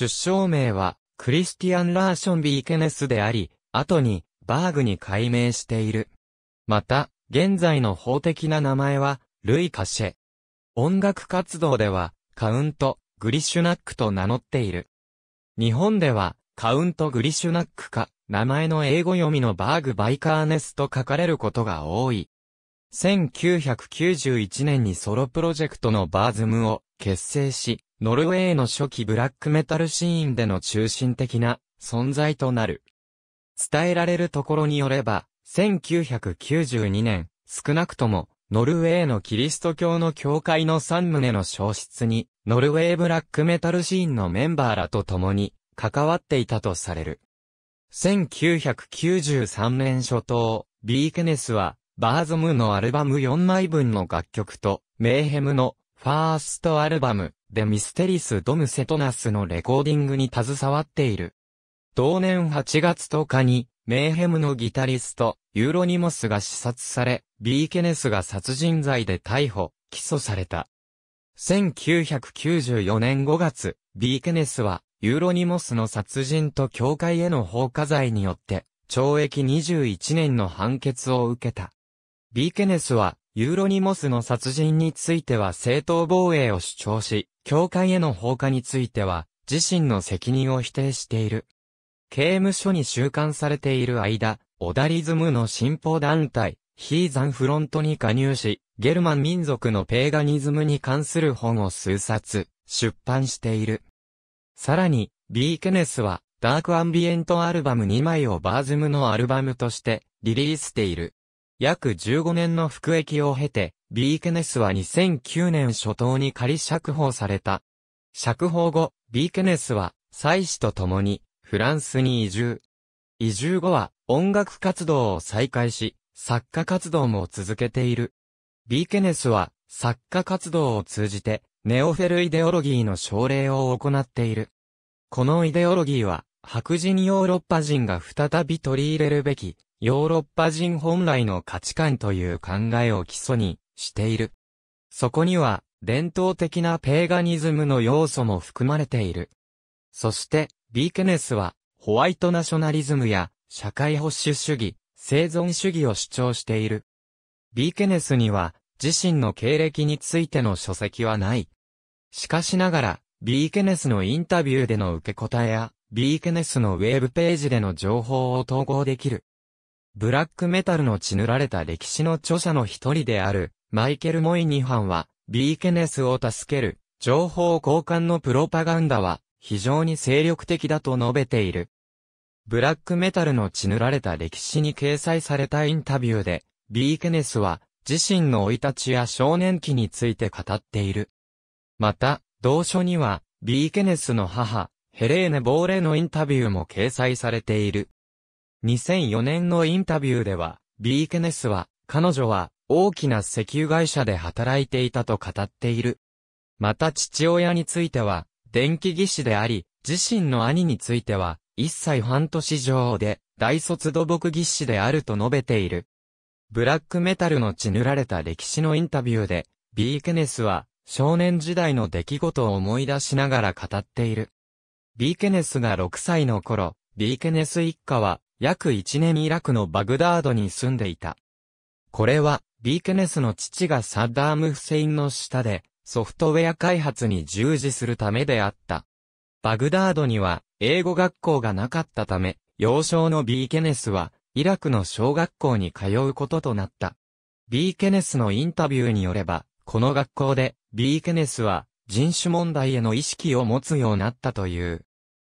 出生名は、クリスティアン・ラーション・ビーケネスであり、後に、バーグに改名している。また、現在の法的な名前は、ルイ・カシェ。音楽活動では、カウント、グリシュナックと名乗っている。日本では、カウント・グリシュナックか、名前の英語読みのバーグ・バイカーネスと書かれることが多い。1991年にソロプロジェクトのバーズムを結成し、ノルウェーの初期ブラックメタルシーンでの中心的な存在となる。伝えられるところによれば、1992年、少なくとも、ノルウェーのキリスト教の教会の3棟の消失に、ノルウェーブラックメタルシーンのメンバーらと共に、関わっていたとされる。1993年初頭、ビーケネスは、バーゾムのアルバム4枚分の楽曲と、メーヘムのファーストアルバム、でミステリス・ドム・セトナスのレコーディングに携わっている。同年8月10日に、メーヘムのギタリスト、ユーロニモスが視察され、ビーケネスが殺人罪で逮捕、起訴された。1994年5月、ビーケネスは、ユーロニモスの殺人と教会への放火罪によって、懲役21年の判決を受けた。ビーケネスは、ユーロニモスの殺人については正当防衛を主張し、教会への放火については、自身の責任を否定している。刑務所に収監されている間、オダリズムの信奉団体、ヒーザンフロントに加入し、ゲルマン民族のペーガニズムに関する本を数冊、出版している。さらに、ビーケネスは、ダークアンビエントアルバム2枚をバーズムのアルバムとして、リリースしている。約15年の服役を経て、ビーケネスは2009年初頭に仮釈放された。釈放後、ビーケネスは、妻子と共に、フランスに移住。移住後は、音楽活動を再開し、作家活動も続けている。ビーケネスは、作家活動を通じて、ネオフェルイデオロギーの奨励を行っている。このイデオロギーは、白人ヨーロッパ人が再び取り入れるべき、ヨーロッパ人本来の価値観という考えを基礎に、している。そこには、伝統的なペーガニズムの要素も含まれている。そして、ビーケネスは、ホワイトナショナリズムや、社会保守主義、生存主義を主張している。ビーケネスには、自身の経歴についての書籍はない。しかしながら、ビーケネスのインタビューでの受け答えや、ビーケネスのウェブページでの情報を統合できる。ブラックメタルの血塗られた歴史の著者の一人である、マイケル・モイニハンは、ビーケネスを助ける、情報交換のプロパガンダは、非常に精力的だと述べている。ブラックメタルの血塗られた歴史に掲載されたインタビューで、ビーケネスは、自身の生い立ちや少年期について語っている。また、同書には、ビーケネスの母、ヘレーネ・ボーレのインタビューも掲載されている。2004年のインタビューでは、ビーケネスは、彼女は、大きな石油会社で働いていたと語っている。また父親については、電気技師であり、自身の兄については、一歳半年上で、大卒土木技師であると述べている。ブラックメタルの血塗られた歴史のインタビューで、ビーケネスは、少年時代の出来事を思い出しながら語っている。ビーケネスが6歳の頃、ビーケネス一家は、約1年イラクのバグダードに住んでいた。これは、ビーケネスの父がサッダーム・フセインの下で、ソフトウェア開発に従事するためであった。バグダードには、英語学校がなかったため、幼少のビーケネスは、イラクの小学校に通うこととなった。ビーケネスのインタビューによれば、この学校で、ビーケネスは、人種問題への意識を持つようになったという。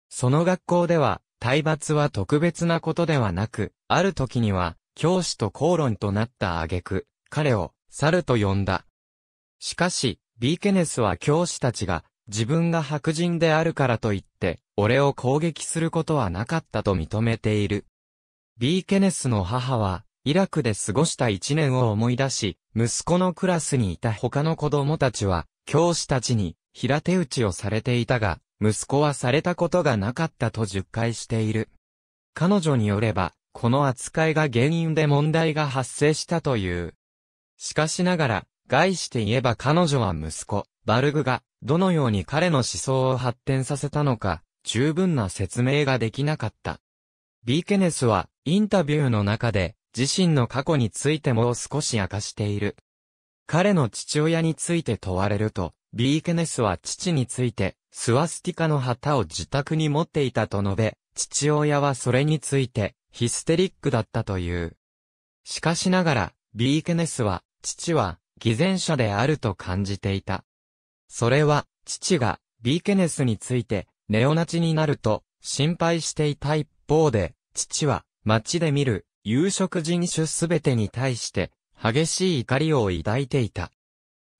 その学校では、体罰は特別なことではなく、ある時には、教師と口論となった挙句、彼を、猿と呼んだ。しかし、ビーケネスは教師たちが、自分が白人であるからと言って、俺を攻撃することはなかったと認めている。ビーケネスの母は、イラクで過ごした一年を思い出し、息子のクラスにいた他の子供たちは、教師たちに、平手打ちをされていたが、息子はされたことがなかったと述解している。彼女によれば、この扱いが原因で問題が発生したという。しかしながら、概して言えば彼女は息子、バルグが、どのように彼の思想を発展させたのか、十分な説明ができなかった。ビーケネスは、インタビューの中で、自身の過去についてもう少し明かしている。彼の父親について問われると、ビーケネスは父について、スワスティカの旗を自宅に持っていたと述べ、父親はそれについて、ヒステリックだったという。しかしながら、ビーケネスは、父は、偽善者であると感じていた。それは、父が、ビーケネスについて、ネオナチになると、心配していた一方で、父は、街で見る、有色人種すべてに対して、激しい怒りを抱いていた。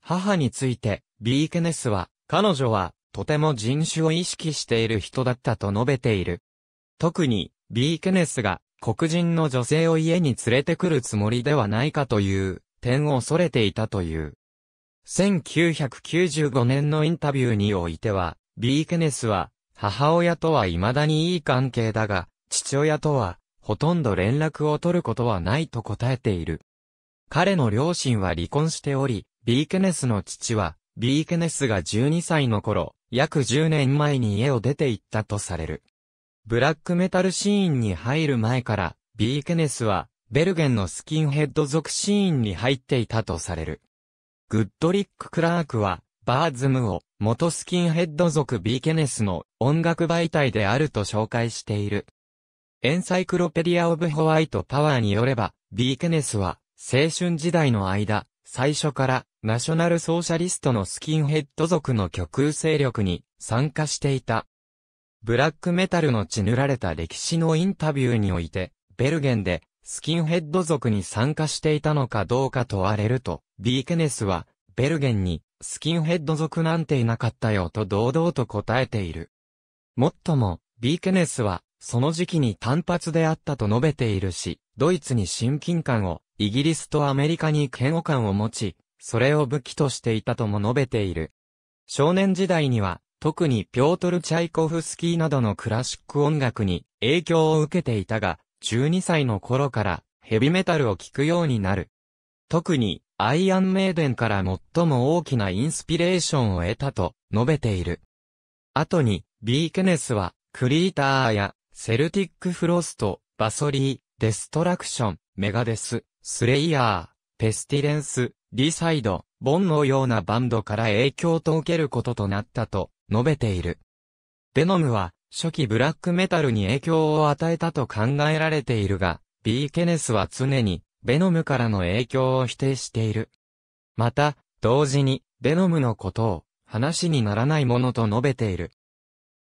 母について、ビーケネスは、彼女は、とても人種を意識している人だったと述べている。特に、B ケネスが黒人の女性を家に連れてくるつもりではないかという点を恐れていたという。1995年のインタビューにおいては、B ケネスは母親とは未だにいい関係だが、父親とはほとんど連絡を取ることはないと答えている。彼の両親は離婚しており、B ケネスの父は、B ケネスが12歳の頃、約10年前に家を出て行ったとされる。ブラックメタルシーンに入る前から、ビーケネスは、ベルゲンのスキンヘッド族シーンに入っていたとされる。グッドリック・クラークは、バーズムを、元スキンヘッド族ビーケネスの音楽媒体であると紹介している。エンサイクロペディア・オブ・ホワイト・パワーによれば、ビーケネスは、青春時代の間、最初から、ナショナルソーシャリストのスキンヘッド族の極右勢力に参加していた。ブラックメタルの血塗られた歴史のインタビューにおいて、ベルゲンでスキンヘッド族に参加していたのかどうか問われると、ビーケネスは、ベルゲンに、スキンヘッド族なんていなかったよと堂々と答えている。もっとも、ビーケネスは、その時期に単発であったと述べているし、ドイツに親近感を、イギリスとアメリカに嫌悪感を持ち、それを武器としていたとも述べている。少年時代には、特にピョートル・チャイコフスキーなどのクラシック音楽に影響を受けていたが、12歳の頃からヘビメタルを聴くようになる。特にアイアンメイデンから最も大きなインスピレーションを得たと述べている。後にビー・ケネスはクリーターやセルティックフロスト、バソリー、デストラクション、メガデス、スレイヤー、ペスティレンス、リサイド、ボンのようなバンドから影響と受けることとなったと述べている。デノムは、初期ブラックメタルに影響を与えたと考えられているが、B・ ケネスは常に、ベノムからの影響を否定している。また、同時に、ベノムのことを、話にならないものと述べている。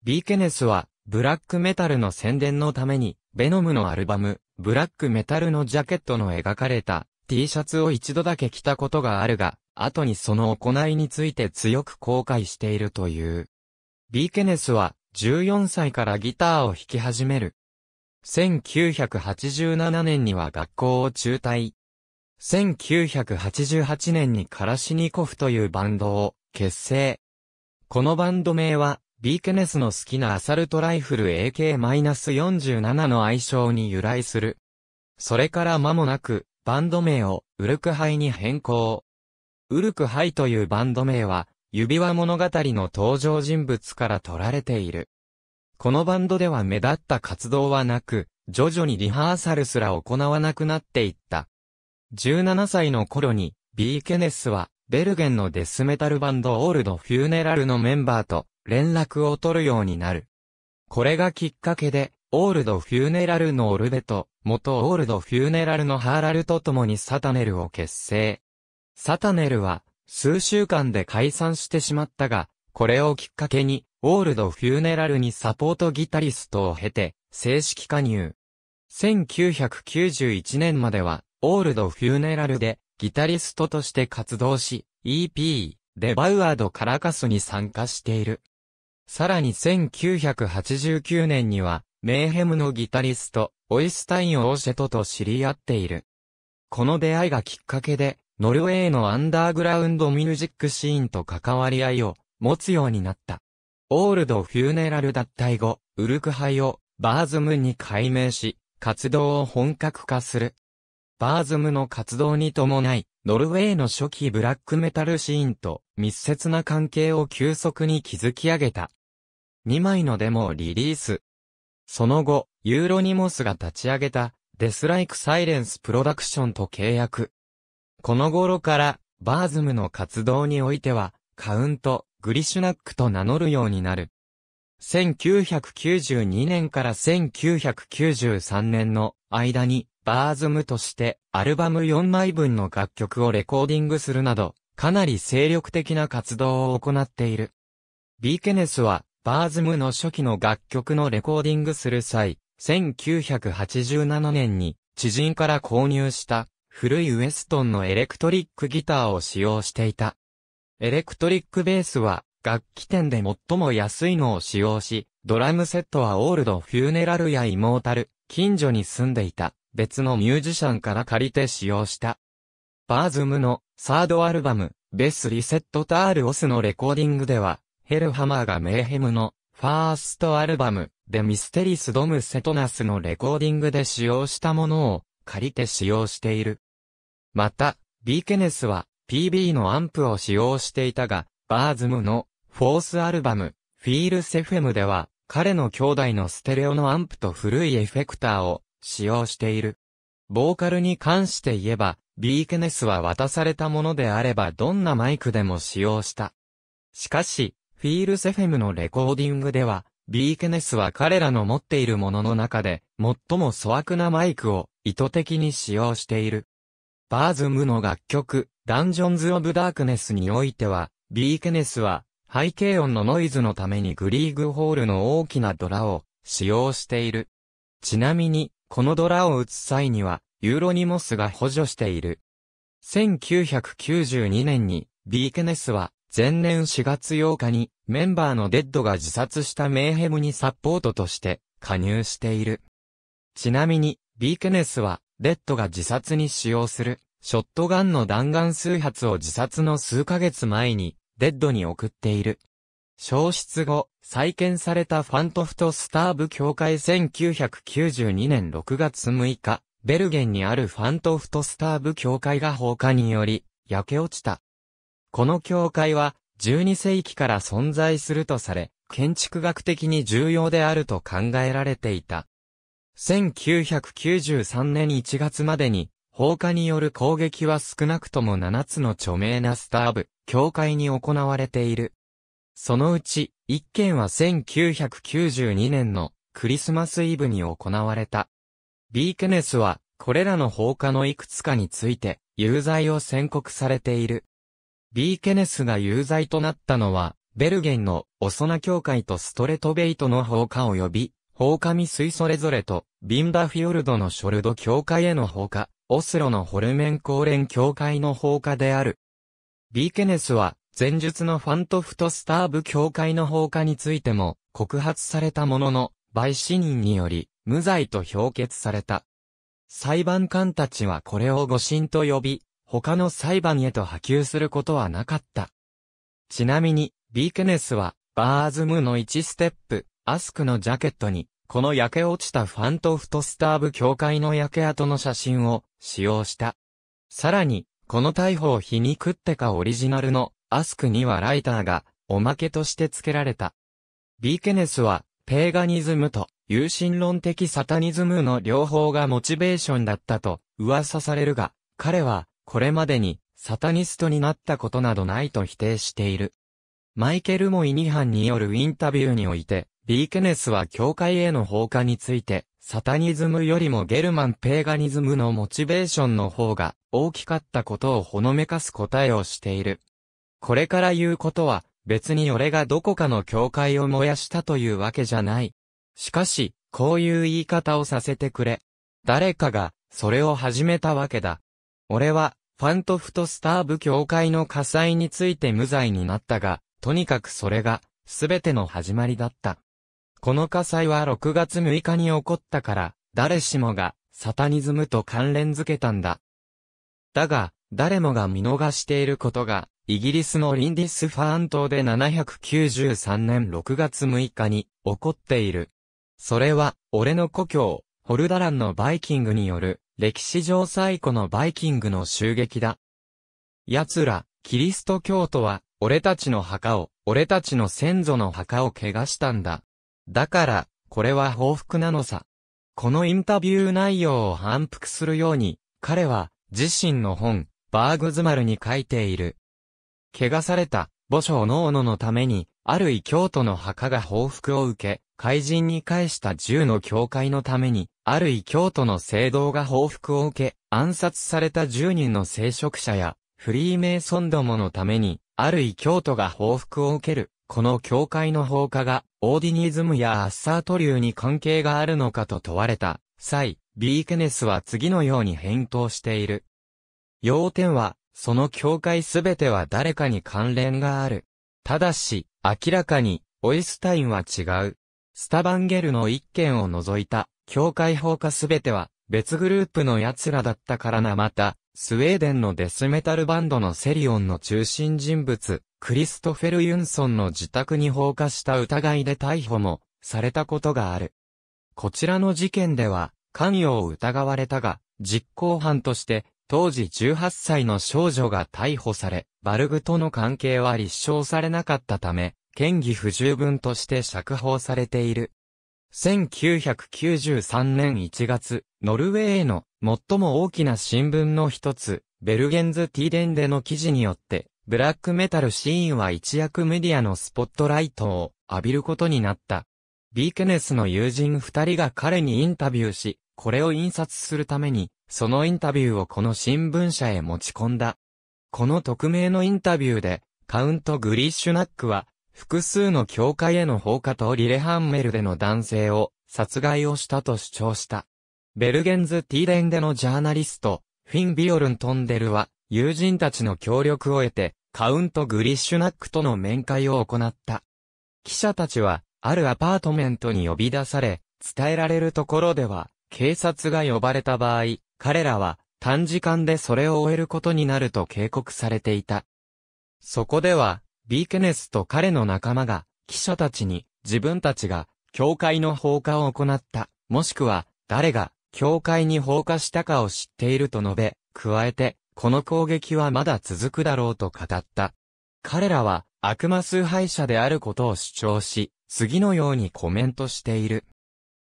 B・ ケネスは、ブラックメタルの宣伝のために、ベノムのアルバム、ブラックメタルのジャケットの描かれた T シャツを一度だけ着たことがあるが、後にその行いについて強く後悔しているという。ビーケネスは14歳からギターを弾き始める。1987年には学校を中退。1988年にカラシニコフというバンドを結成。このバンド名は、ビーケネスの好きなアサルトライフル AK-47 の愛称に由来する。それから間もなく、バンド名をウルクハイに変更。ウルクハイというバンド名は、指輪物語の登場人物から取られている。このバンドでは目立った活動はなく、徐々にリハーサルすら行わなくなっていった。17歳の頃に、ビーケネスは、ベルゲンのデスメタルバンドオールドフューネラルのメンバーと連絡を取るようになる。これがきっかけで、オールドフューネラルのオルベと、元オールドフューネラルのハーラルと共にサタネルを結成。サタネルは、数週間で解散してしまったが、これをきっかけに、オールドフューネラルにサポートギタリストを経て、正式加入。1991年までは、オールドフューネラルで、ギタリストとして活動し、EP、デバウアード・カラカスに参加している。さらに1989年には、メーヘムのギタリスト、オイスタイン・オーシェトと知り合っている。この出会いがきっかけで、ノルウェーのアンダーグラウンドミュージックシーンと関わり合いを持つようになった。オールド・フューネラル脱退後、ウルクハイをバーズムに改名し、活動を本格化する。バーズムの活動に伴い、ノルウェーの初期ブラックメタルシーンと密接な関係を急速に築き上げた。2枚のデモをリリース。その後、ユーロニモスが立ち上げたデスライクサイレンスプロダクションと契約。この頃から、バーズムの活動においては、カウント、グリシュナックと名乗るようになる。1992年から1993年の間に、バーズムとしてアルバム4枚分の楽曲をレコーディングするなど、かなり精力的な活動を行っている。ビーケネスは、バーズムの初期の楽曲のレコーディングする際、1987年に知人から購入した古いウエストンのエレクトリックギターを使用していた。エレクトリックベースは、楽器店で最も安いのを使用し、ドラムセットはオールドフューネラルやイモータル、近所に住んでいた別のミュージシャンから借りて使用した。バーズムのサードアルバム、ベスリセットタールオスのレコーディングでは、ヘルハマーがメーヘムのファーストアルバム、でミステリスドムセトナスのレコーディングで使用したものを借りて使用している。また、ビーケネスは PB のアンプを使用していたが、バーズムのフォースアルバム、フィールセフェムでは、彼の兄弟のステレオのアンプと古いエフェクターを使用している。ボーカルに関して言えば、ビーケネスは渡されたものであればどんなマイクでも使用した。しかし、フィールセフェムのレコーディングでは、ビーケネスは彼らの持っているものの中で、最も粗悪なマイクを意図的に使用している。バーズムの楽曲、ダンジョンズ・オブ・ダークネスにおいては、ビーケネスは、背景音のノイズのためにグリーグホールの大きなドラを使用している。ちなみに、このドラを打つ際には、ユーロニモスが補助している。1992年に、ビーケネスは、前年4月8日に、メンバーのデッドが自殺したメーヘムにサポートとして、加入している。ちなみに、ビーケネスは、レッドが自殺に使用する、ショットガンの弾丸数発を自殺の数ヶ月前に、レッドに送っている。消失後、再建されたファントフトスターブ教会1992年6月6日、ベルゲンにあるファントフトスターブ教会が放火により、焼け落ちた。この教会は、12世紀から存在するとされ、建築学的に重要であると考えられていた。1993年1月までに、放火による攻撃は少なくとも7つの著名なスターブ、教会に行われている。そのうち、1件は1992年のクリスマスイブに行われた。ビーケネスは、これらの放火のいくつかについて、有罪を宣告されている。ビーケネスが有罪となったのは、ベルゲンのオソナ教会とストレトベイトの放火及び、放火未遂それぞれと、ビンダフィオルドのショルド教会への放火、オスロのホルメン公連教会の放火である。ビーケネスは、前述のファントフトスターブ教会の放火についても、告発されたものの、陪ニ人により、無罪と評決された。裁判官たちはこれを誤審と呼び、他の裁判へと波及することはなかった。ちなみに、ビーケネスは、バーズムの1ステップ、アスクのジャケットに、この焼け落ちたファントフトスターブ教会の焼け跡の写真を使用した。さらに、この逮捕を皮肉ってかオリジナルのアスクにはライターがおまけとして付けられた。ビーケネスは、ペーガニズムと有心論的サタニズムの両方がモチベーションだったと噂されるが、彼はこれまでにサタニストになったことなどないと否定している。マイケル・モイニハンによるインタビューにおいて、ビーケネスは教会への放火について、サタニズムよりもゲルマン・ペーガニズムのモチベーションの方が大きかったことをほのめかす答えをしている。これから言うことは、別に俺がどこかの教会を燃やしたというわけじゃない。しかし、こういう言い方をさせてくれ。誰かが、それを始めたわけだ。俺は、ファントフトスターブ教会の火災について無罪になったが、とにかくそれが、すべての始まりだった。この火災は6月6日に起こったから、誰しもが、サタニズムと関連づけたんだ。だが、誰もが見逃していることが、イギリスのリンディスファーン島で793年6月6日に起こっている。それは、俺の故郷、ホルダランのバイキングによる、歴史上最古のバイキングの襲撃だ。奴ら、キリスト教徒は、俺たちの墓を、俺たちの先祖の墓を怪我したんだ。だから、これは報復なのさ。このインタビュー内容を反復するように、彼は、自身の本、バーグズマルに書いている。怪我された、墓所ノーノのために、ある異教徒の墓が報復を受け、怪人に返した銃の教会のために、ある異教徒の聖堂が報復を受け、暗殺された10人の聖職者や、フリーメイソンどものために、ある異教徒が報復を受ける。この教会の放火が、オーディニズムやアッサート流に関係があるのかと問われた際、ビーケネスは次のように返答している。要点は、その教会すべては誰かに関連がある。ただし、明らかに、オイスタインは違う。スタバンゲルの一件を除いた、教会放火すべては、別グループの奴らだったからなまた、スウェーデンのデスメタルバンドのセリオンの中心人物、クリストフェル・ユンソンの自宅に放火した疑いで逮捕もされたことがある。こちらの事件では関与を疑われたが、実行犯として当時18歳の少女が逮捕され、バルグとの関係は立証されなかったため、嫌疑不十分として釈放されている。1993年1月、ノルウェーの最も大きな新聞の一つ、ベルゲンズ・ティーデンでの記事によって、ブラックメタルシーンは一躍メディアのスポットライトを浴びることになった。ビーケネスの友人二人が彼にインタビューし、これを印刷するために、そのインタビューをこの新聞社へ持ち込んだ。この匿名のインタビューで、カウント・グリッシュナックは、複数の教会への放火とリレハンメルでの男性を殺害をしたと主張した。ベルゲンズ・ティーデンでのジャーナリスト、フィン・ビオルン・トンデルは、友人たちの協力を得て、カウント・グリッシュナックとの面会を行った。記者たちは、あるアパートメントに呼び出され、伝えられるところでは、警察が呼ばれた場合、彼らは短時間でそれを終えることになると警告されていた。そこでは、ビーケネスと彼の仲間が、記者たちに、自分たちが、教会の放火を行った、もしくは、誰が、教会に放火したかを知っていると述べ、加えて、この攻撃はまだ続くだろうと語った。彼らは、悪魔崇拝者であることを主張し、次のようにコメントしている。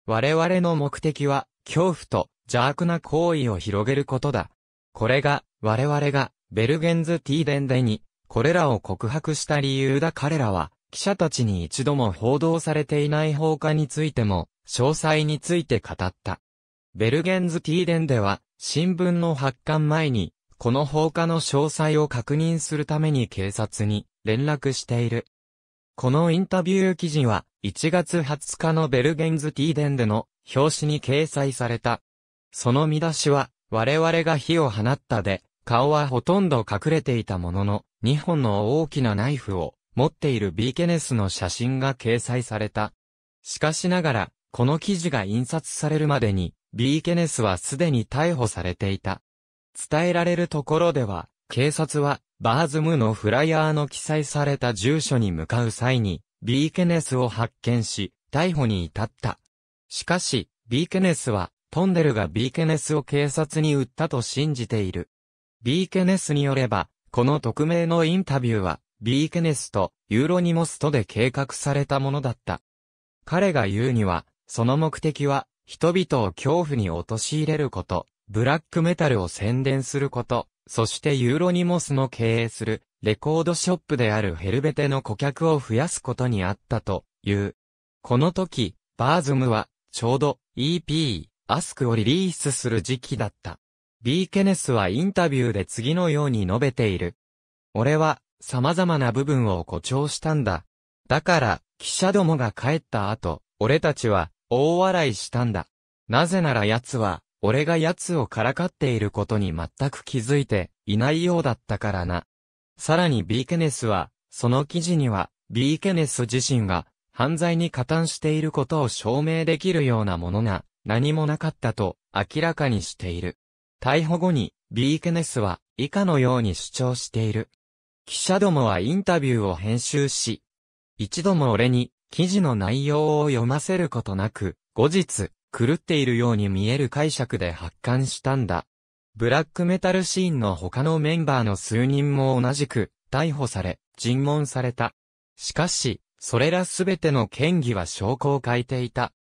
我々の目的は、恐怖と邪悪な行為を広げることだ。これが、我々が、ベルゲンズ・ティーデンデに、これらを告白した理由だ彼らは、記者たちに一度も報道されていない放火についても、詳細について語った。ベルゲンズ・ティーデンでは、新聞の発刊前に、この放火の詳細を確認するために警察に連絡している。このインタビュー記事は、1月20日のベルゲンズ・ティーデンでの表紙に掲載された。その見出しは、我々が火を放ったで、顔はほとんど隠れていたものの、2本の大きなナイフを持っているビーケネスの写真が掲載された。しかしながら、この記事が印刷されるまでに、ビーケネスはすでに逮捕されていた。伝えられるところでは、警察は、バーズムのフライヤーの記載された住所に向かう際に、ビーケネスを発見し、逮捕に至った。しかし、ビーケネスは、トンネルがビーケネスを警察に売ったと信じている。ビーケネスによれば、この匿名のインタビューは、ビーケネスとユーロニモスとで計画されたものだった。彼が言うには、その目的は、人々を恐怖に陥れること、ブラックメタルを宣伝すること、そしてユーロニモスの経営するレコードショップであるヘルベテの顧客を増やすことにあったという。この時、バーズムはちょうど EP、アスクをリリースする時期だった。ビーケネスはインタビューで次のように述べている。俺は、様々な部分を誇張したんだ。だから、記者どもが帰った後、俺たちは、大笑いしたんだ。なぜなら奴は、俺が奴をからかっていることに全く気づいていないようだったからな。さらにビーケネスは、その記事には、ビーケネス自身が犯罪に加担していることを証明できるようなものが何もなかったと明らかにしている。逮捕後に、ビーケネスは以下のように主張している。記者どもはインタビューを編集し、一度も俺に記事の内容を読ませることなく、後日、狂っているように見える解釈で発刊したんだ。ブラックメタルシーンの他のメンバーの数人も同じく、逮捕され、尋問された。しかし、それらすべての嫌疑は証拠を書いていた。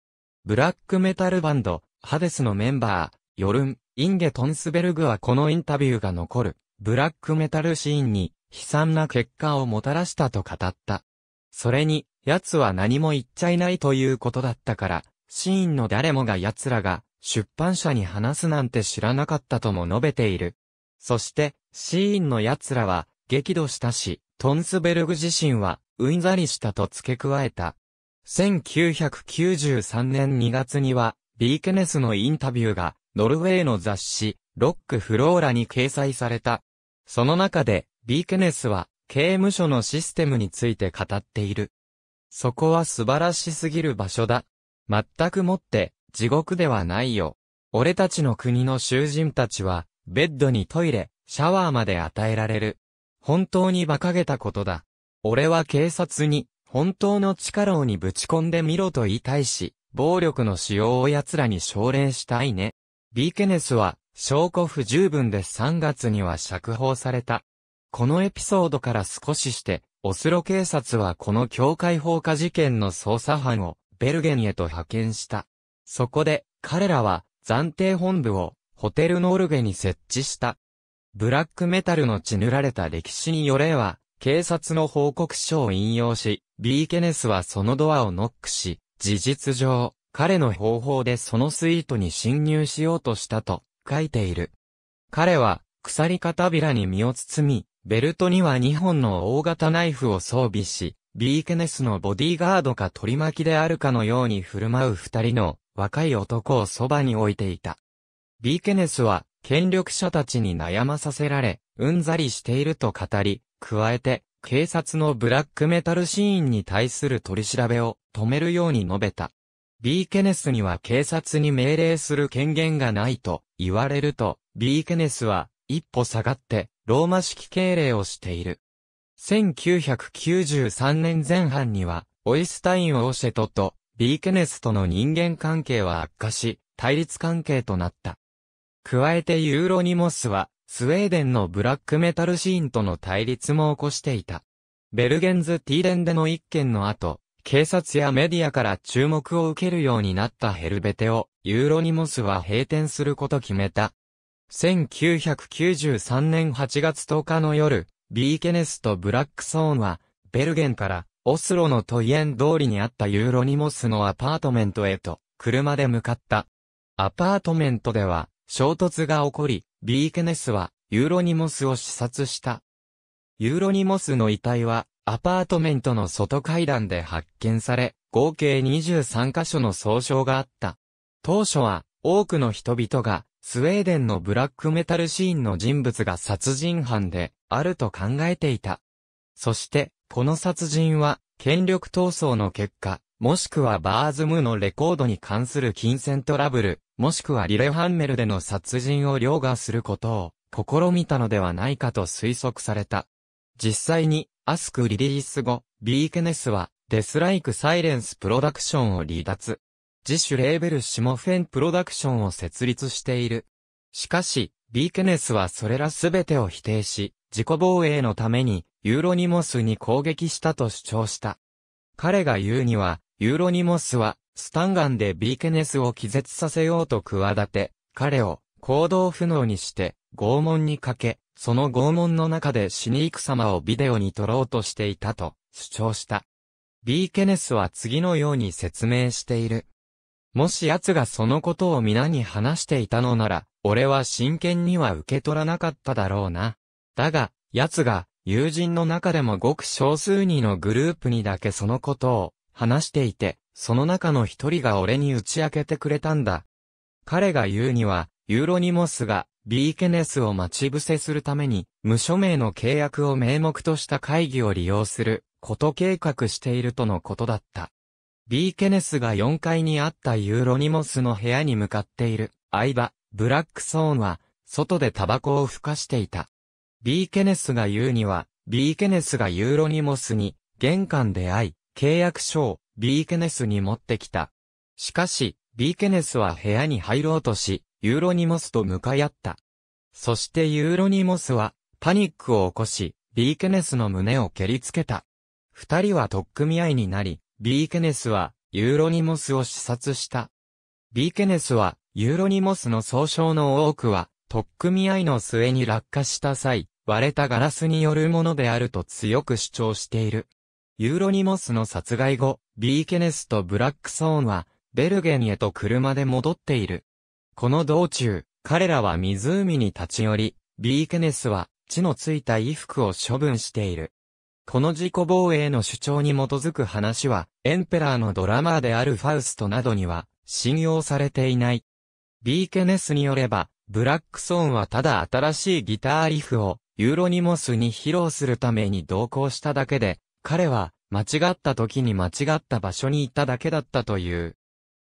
ブラックメタルバンド、ハデスのメンバー、ヨルン、インゲ・トンスベルグはこのインタビューが残る、ブラックメタルシーンに、悲惨な結果をもたらしたと語った。それに、奴は何も言っちゃいないということだったから、シーンの誰もが奴らが、出版社に話すなんて知らなかったとも述べている。そして、シーンの奴らは、激怒したし、トンスベルグ自身は、うんざりしたと付け加えた。1993年2月には、ビーケネスのインタビューが、ノルウェーの雑誌、ロックフローラに掲載された。その中で、ビーケネスは、刑務所のシステムについて語っている。そこは素晴らしすぎる場所だ。全くもって、地獄ではないよ。俺たちの国の囚人たちは、ベッドにトイレ、シャワーまで与えられる。本当に馬鹿げたことだ。俺は警察に、本当の力をにぶち込んでみろと言いたいし、暴力の使用を奴らに奨励したいね。ビーケネスは、証拠不十分で3月には釈放された。このエピソードから少しして、オスロ警察はこの教会放火事件の捜査班をベルゲンへと派遣した。そこで彼らは暫定本部をホテルノルゲに設置した。ブラックメタルの血塗られた歴史によれは、警察の報告書を引用し、ビーケネスはそのドアをノックし、事実上、彼の方法でそのスイートに侵入しようとしたと書いている。彼は、鎖片びらに身を包み、ベルトには2本の大型ナイフを装備し、ビーケネスのボディーガードか取り巻きであるかのように振る舞う二人の若い男をそばに置いていた。ビーケネスは、権力者たちに悩まさせられ、うんざりしていると語り、加えて、警察のブラックメタルシーンに対する取り調べを止めるように述べた。ビーケネスには警察に命令する権限がないと言われると、ビーケネスは一歩下がってローマ式敬礼をしている。1993年前半には、オイスタイン・オーシェトとビーケネスとの人間関係は悪化し、対立関係となった。加えてユーロニモスは、スウェーデンのブラックメタルシーンとの対立も起こしていた。ベルゲンズ・ティーレンでの一件の後、警察やメディアから注目を受けるようになったヘルベテを、ユーロニモスは閉店すること決めた。1993年8月10日の夜、ビーケネスとブラックソーンは、ベルゲンから、オスロのトイエン通りにあったユーロニモスのアパートメントへと、車で向かった。アパートメントでは、衝突が起こり、ビーケネスは、ユーロニモスを視察した。ユーロニモスの遺体は、アパートメントの外階段で発見され、合計23カ所の総称があった。当初は、多くの人々が、スウェーデンのブラックメタルシーンの人物が殺人犯で、あると考えていた。そして、この殺人は、権力闘争の結果、もしくはバーズムのレコードに関する金銭トラブル、もしくはリレハンメルでの殺人を凌駕することを、試みたのではないかと推測された。実際に、アスクリリース後、ビーケネスは、デスライクサイレンスプロダクションを離脱。自主レーベルシモフェンプロダクションを設立している。しかし、ビーケネスはそれらすべてを否定し、自己防衛のために、ユーロニモスに攻撃したと主張した。彼が言うには、ユーロニモスは、スタンガンでビーケネスを気絶させようと企て、彼を行動不能にして、拷問にかけ、その拷問の中で死に行く様をビデオに撮ろうとしていたと主張した。B ケネスは次のように説明している。もし奴がそのことを皆に話していたのなら、俺は真剣には受け取らなかっただろうな。だが、奴が、友人の中でもごく少数人のグループにだけそのことを話していて、その中の一人が俺に打ち明けてくれたんだ。彼が言うには、ユーロニモスがビーケネスを待ち伏せするために、無署名の契約を名目とした会議を利用すること計画しているとのことだった。ビーケネスが4階にあったユーロニモスの部屋に向かっている相場、ブラックソーンは、外でタバコを吹かしていた。ビーケネスが言うには、ビーケネスがユーロニモスに、玄関で会い、契約書をビーケネスに持ってきた。しかし、ビーケネスは部屋に入ろうとし、ユーロニモスと向かい合った。そしてユーロニモスは、パニックを起こし、ビーケネスの胸を蹴りつけた。二人は取っ組み合いになり、ビーケネスは、ユーロニモスを視察した。ビーケネスは、ユーロニモスの総称の多くは、取っ組み合いの末に落下した際、割れたガラスによるものであると強く主張している。ユーロニモスの殺害後、ビーケネスとブラックソーンは、ベルゲンへと車で戻っている。この道中、彼らは湖に立ち寄り、ビーケネスは、地のついた衣服を処分している。この自己防衛の主張に基づく話は、エンペラーのドラマーであるファウストなどには、信用されていない。ビーケネスによれば、ブラックソーンはただ新しいギターリフを、ユーロニモスに披露するために同行しただけで、彼は、間違った時に間違った場所にいただけだったという。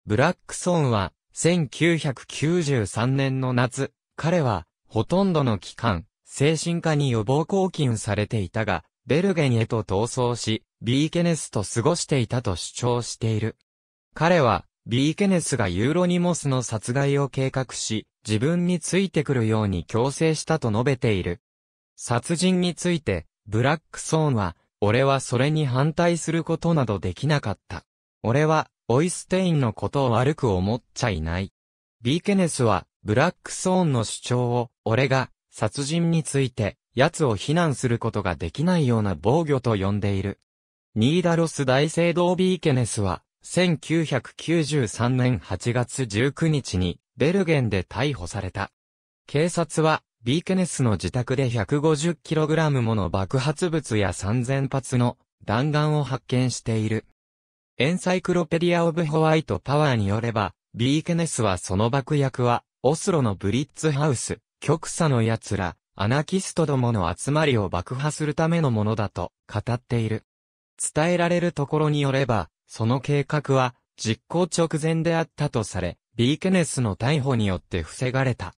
ブラックソーンは、1993年の夏、彼は、ほとんどの期間、精神科に予防抗菌されていたが、ベルゲンへと逃走し、ビーケネスと過ごしていたと主張している。彼は、ビーケネスがユーロニモスの殺害を計画し、自分についてくるように強制したと述べている。殺人について、ブラックソーンは、俺はそれに反対することなどできなかった。俺は、オイステインのことを悪く思っちゃいない。ビーケネスは、ブラックソーンの主張を、俺が、殺人について、奴を非難することができないような防御と呼んでいる。ニーダロス大聖堂ビーケネスは、1993年8月19日に、ベルゲンで逮捕された。警察は、ビーケネスの自宅で 150kg もの爆発物や3000発の弾丸を発見している。エンサイクロペディア・オブ・ホワイト・パワーによれば、ビーケネスはその爆薬は、オスロのブリッツハウス、極左の奴ら、アナキストどもの集まりを爆破するためのものだと語っている。伝えられるところによれば、その計画は実行直前であったとされ、ビーケネスの逮捕によって防がれた。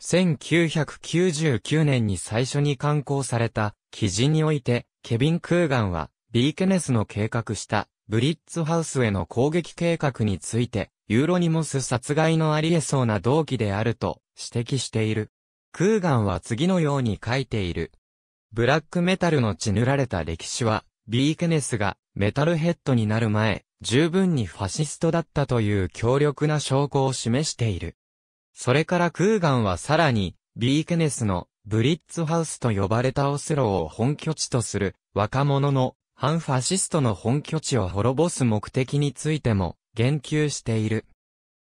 1999年に最初に刊行された記事において、ケビン・クーガンは、ビーケネスの計画したブリッツハウスへの攻撃計画について、ユーロニモス殺害のありえそうな動機であると指摘している。クーガンは次のように書いている。ブラックメタルの血塗られた歴史は、ビーケネスがメタルヘッドになる前、十分にファシストだったという強力な証拠を示している。それからクーガンはさらに、ビーケネスのブリッツハウスと呼ばれたオスロを本拠地とする若者の反ファシストの本拠地を滅ぼす目的についても言及している。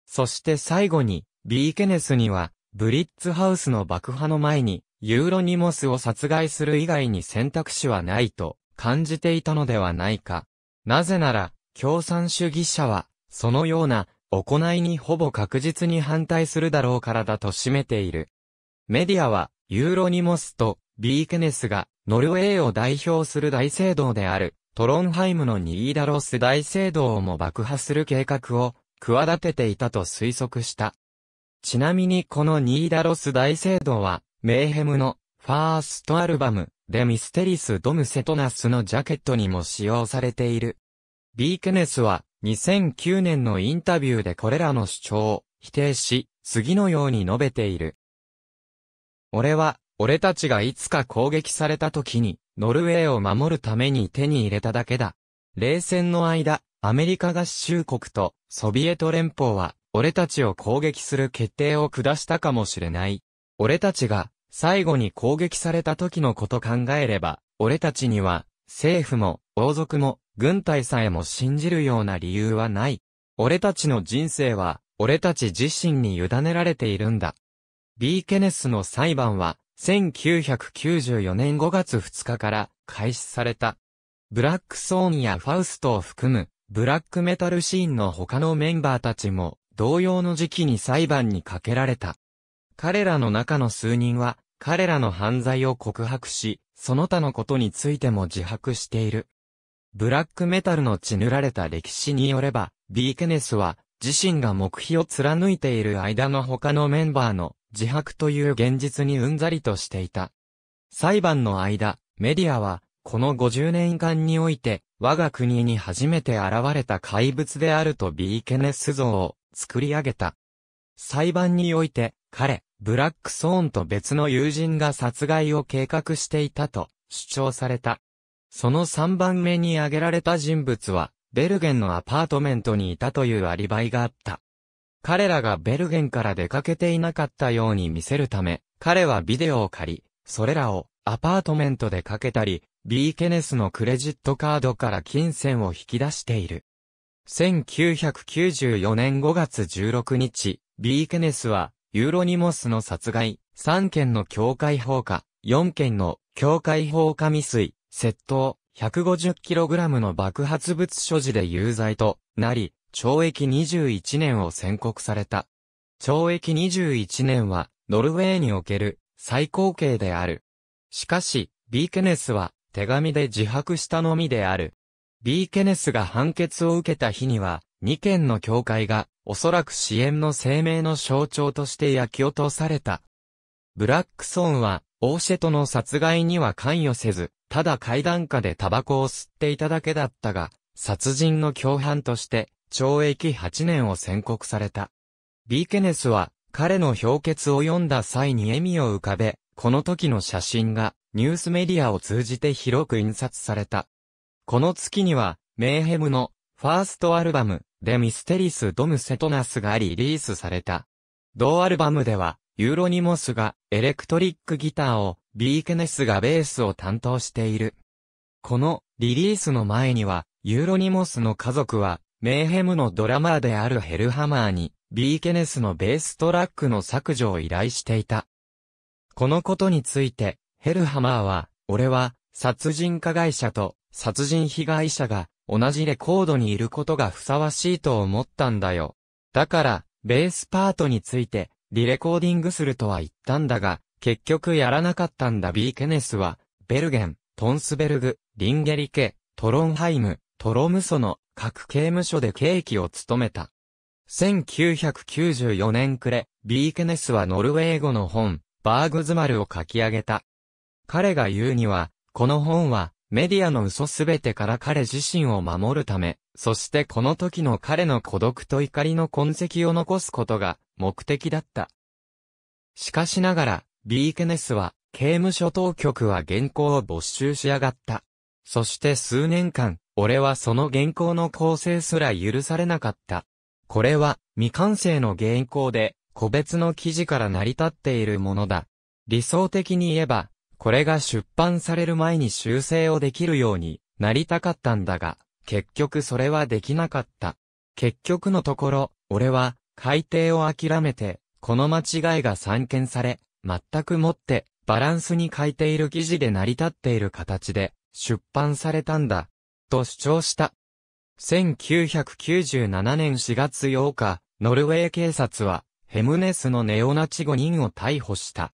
そして最後に、ビーケネスには、ブリッツハウスの爆破の前に、ユーロニモスを殺害する以外に選択肢はないと感じていたのではないか。なぜなら、共産主義者は、そのような行いにほぼ確実に反対するだろうからだと占めている。メディアは、ユーロニモスとビーケネスがノルウェーを代表する大聖堂である、トロンハイムのニーダロス大聖堂をも爆破する計画を企てていたと推測した。ちなみにこのニーダロス大聖堂は、メーヘムのファーストアルバム、でミステリス・ドム・セトナスのジャケットにも使用されている。ビーケネスは2009年のインタビューでこれらの主張を否定し、次のように述べている。俺は俺たちがいつか攻撃された時に、ノルウェーを守るために手に入れただけだ。冷戦の間、アメリカ合衆国とソビエト連邦は、俺たちを攻撃する決定を下したかもしれない。俺たちが、最後に攻撃された時のこと考えれば、俺たちには、政府も、王族も、軍隊さえも信じるような理由はない。俺たちの人生は、俺たち自身に委ねられているんだ。B ケネスの裁判は、1994年5月2日から開始された。ブラックソーンやファウストを含む、ブラックメタルシーンの他のメンバーたちも、同様の時期に裁判にかけられた。彼らの中の数人は、彼らの犯罪を告白し、その他のことについても自白している。ブラックメタルの血塗られた歴史によれば、ビーケネスは、自身が目標を貫いている間の他のメンバーの自白という現実にうんざりとしていた。裁判の間、メディアは、この50年間において、我が国に初めて現れた怪物であるとビーケネス像を作り上げた。裁判において、彼、ブラックソーンと別の友人が殺害を計画していたと主張された。その3番目に挙げられた人物は、ベルゲンのアパートメントにいたというアリバイがあった。彼らがベルゲンから出かけていなかったように見せるため、彼はビデオを借り、それらをアパートメントでかけたり、ビーケネスのクレジットカードから金銭を引き出している。1994年5月16日、ビーケネスは、ユーロニモスの殺害、3件の境界放火、4件の境界放火未遂、窃盗、150kg の爆発物所持で有罪となり、懲役21年を宣告された。懲役21年は、ノルウェーにおける最高刑である。しかし、ビーケネスは手紙で自白したのみである。ビーケネスが判決を受けた日には、2件の教会が、おそらく支援の声明の象徴として焼き落とされた。ブラックソンは、オーシェトの殺害には関与せず、ただ階段下でタバコを吸っていただけだったが、殺人の共犯として、懲役8年を宣告された。ビーケネスは、彼の評決を読んだ際に笑みを浮かべ、この時の写真が、ニュースメディアを通じて広く印刷された。この月には、メーヘムの、ファーストアルバム、デミステリス・ドム・セトナスがリリースされた。同アルバムでは、ユーロニモスがエレクトリックギターを、ビーケネスがベースを担当している。このリリースの前には、ユーロニモスの家族は、メーヘムのドラマーであるヘルハマーに、ビーケネスのベーストラックの削除を依頼していた。このことについて、ヘルハマーは、俺は、殺人加害者と、殺人被害者が、同じレコードにいることがふさわしいと思ったんだよ。だから、ベースパートについて、リレコーディングするとは言ったんだが、結局やらなかったんだ B ケネスは、ベルゲン、トンスベルグ、リンゲリケ、トロンハイム、トロムソの各刑務所で刑期を務めた。1994年暮れ、ビーケネスはノルウェー語の本、バーグズマルを書き上げた。彼が言うには、この本は、メディアの嘘すべてから彼自身を守るため、そしてこの時の彼の孤独と怒りの痕跡を残すことが、目的だった。しかしながら、ビーケネスは、刑務所当局は原稿を没収しやがった。そして数年間、俺はその原稿の構成すら許されなかった。これは、未完成の原稿で、個別の記事から成り立っているものだ。理想的に言えば、これが出版される前に修正をできるようになりたかったんだが、結局それはできなかった。結局のところ、俺は、改定を諦めて、この間違いが散見され、全くもってバランスに欠いている記事で成り立っている形で出版されたんだ、と主張した。1997年4月8日、ノルウェー警察はヘムネスのネオナチ5人を逮捕した。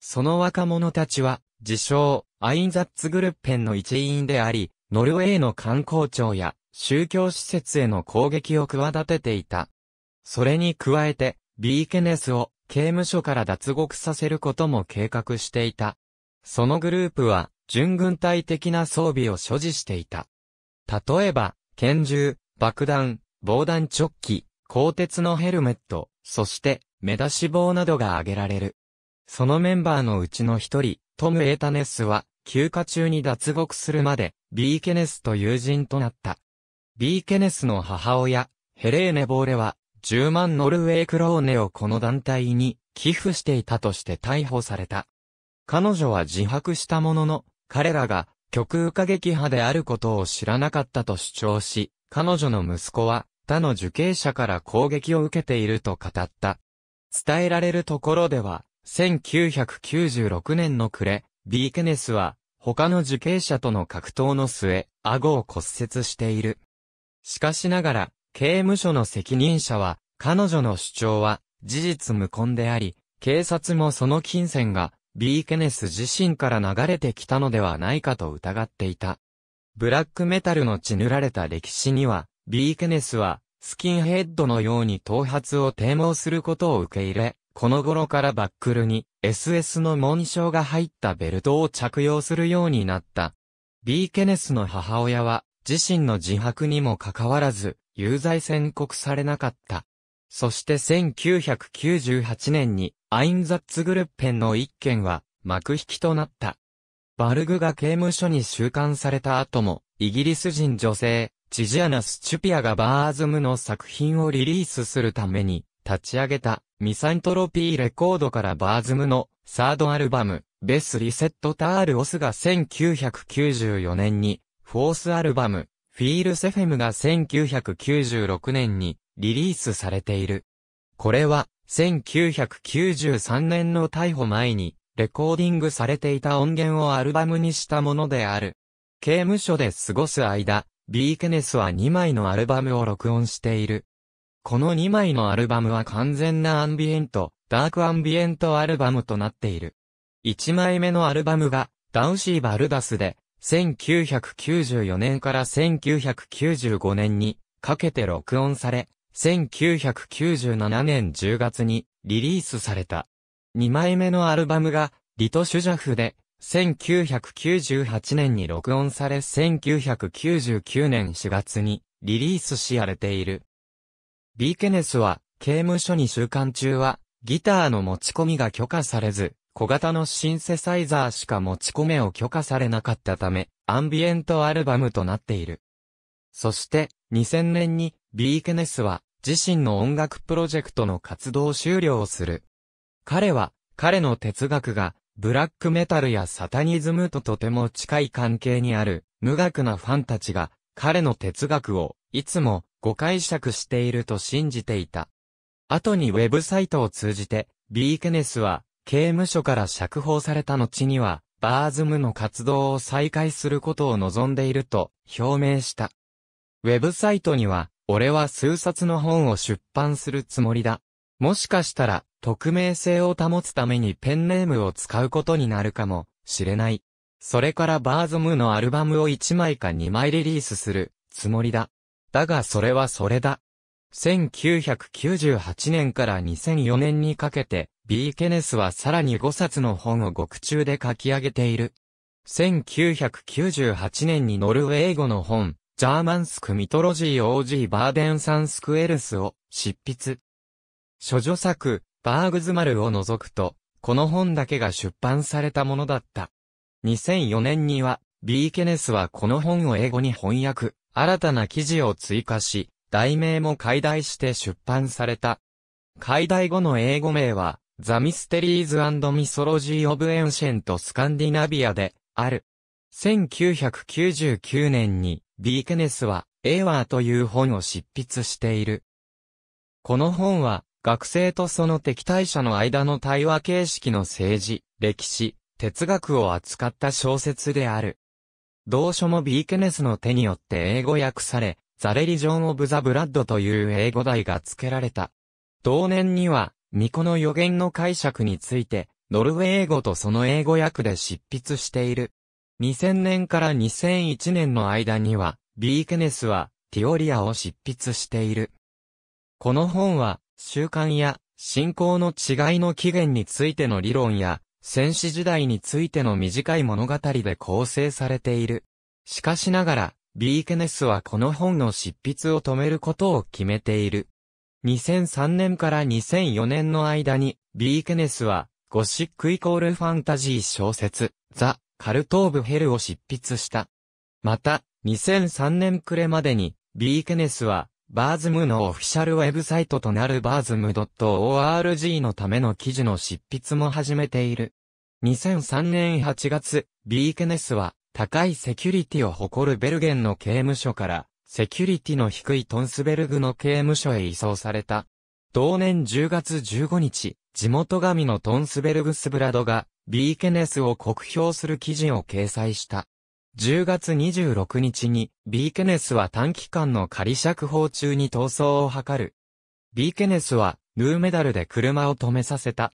その若者たちは、自称、アインザッツグルッペンの一員であり、ノルウェーの観光庁や宗教施設への攻撃を企てていた。それに加えて、ビーケネスを刑務所から脱獄させることも計画していた。そのグループは、準軍隊的な装備を所持していた。例えば、拳銃、爆弾、防弾チョッキ、鋼鉄のヘルメット、そして、目出し棒などが挙げられる。そのメンバーのうちの一人、トム・エータネスは、休暇中に脱獄するまで、ビーケネスと友人となった。ビーケネスの母親、ヘレーネ・ボーレは、10万ノルウェークローネをこの団体に寄付していたとして逮捕された。彼女は自白したものの、彼らが極右過激派であることを知らなかったと主張し、彼女の息子は他の受刑者から攻撃を受けていると語った。伝えられるところでは、1996年の暮れ、ビーケネスは、他の受刑者との格闘の末、顎を骨折している。しかしながら、刑務所の責任者は、彼女の主張は、事実無根であり、警察もその金銭が、ビー・ケネス自身から流れてきたのではないかと疑っていた。ブラックメタルの血塗られた歴史には、ビー・ケネスは、スキンヘッドのように頭髪を低毛することを受け入れ、この頃からバックルに SS の紋章が入ったベルトを着用するようになった。ビー・ケネスの母親は、自身の自白にもかかわらず、有罪宣告されなかった。そして1998年にアインザッツグルッペンの一件は幕引きとなった。バルグが刑務所に収監された後も、イギリス人女性、チジアナ・スチュピアがバーズムの作品をリリースするために立ち上げたミサントロピーレコードからバーズムのサードアルバムベス・リセット・タール・オスが1994年にフォースアルバムフィールセフェムが1996年にリリースされている。これは、1993年の逮捕前に、レコーディングされていた音源をアルバムにしたものである。刑務所で過ごす間、ビーケネスは2枚のアルバムを録音している。この2枚のアルバムは完全なアンビエント、ダークアンビエントアルバムとなっている。1枚目のアルバムが、ダウシー・バルダスで、1994年から1995年にかけて録音され、1997年10月にリリースされた。2枚目のアルバムがリト・シュジャフで、1998年に録音され1999年4月にリリースしやれている。ビーケネスは刑務所に収監中はギターの持ち込みが許可されず、小型のシンセサイザーしか持ち込めを許可されなかったため、アンビエントアルバムとなっている。そして、2000年に、ビーケネスは、自身の音楽プロジェクトの活動終了をする。彼は、彼の哲学が、ブラックメタルやサタニズムととても近い関係にある、無学なファンたちが、彼の哲学を、いつも、誤解釈していると信じていた。後にウェブサイトを通じて、ビーケネスは、刑務所から釈放された後には、バーズムの活動を再開することを望んでいると表明した。ウェブサイトには、俺は数冊の本を出版するつもりだ。もしかしたら、匿名性を保つためにペンネームを使うことになるかもしれない。それからバーズムのアルバムを1枚か2枚リリースするつもりだ。だがそれはそれだ。1998年から2004年にかけて、B. ケネスはさらに5冊の本を獄中で書き上げている。1998年にノルウェー語の本、ジャーマンスクミトロジー OG バーデンサンスクエルスを執筆。諸女作、バーグズマルを除くと、この本だけが出版されたものだった。2004年には、ビーケネスはこの本を英語に翻訳、新たな記事を追加し、題名も解題して出版された。解題後の英語名は、ザ・ミステリーズミソロジー・オブ・エンシェント・スカンディナビアで、ある。1999年に、ビーケネスは、エーワーという本を執筆している。この本は、学生とその敵対者の間の対話形式の政治、歴史、哲学を扱った小説である。同書もビーケネスの手によって英語訳され、ザレリジョン・オブ・ザ・ブラッドという英語題が付けられた。同年には、巫女の予言の解釈について、ノルウェー語とその英語訳で執筆している。2000年から2001年の間には、ビーケネスは、ティオリアを執筆している。この本は、習慣や、信仰の違いの起源についての理論や、戦士時代についての短い物語で構成されている。しかしながら、ビーケネスはこの本の執筆を止めることを決めている。2003年から2004年の間に、ビーケネスは、ゴシックイコールファンタジー小説、ザ・カルトーブ・ヘルを執筆した。また、2003年暮れまでに、ビーケネスは、バーズムのオフィシャルウェブサイトとなるバーズム .org のための記事の執筆も始めている。2003年8月、ビーケネスは、高いセキュリティを誇るベルゲンの刑務所から、セキュリティの低いトンスベルグの刑務所へ移送された。同年10月15日、地元紙のトンスベルグスブラドが、ビーケネスを酷評する記事を掲載した。10月26日に、ビーケネスは短期間の仮釈放中に逃走を図る。ビーケネスは、ヌーメダルで車を止めさせた。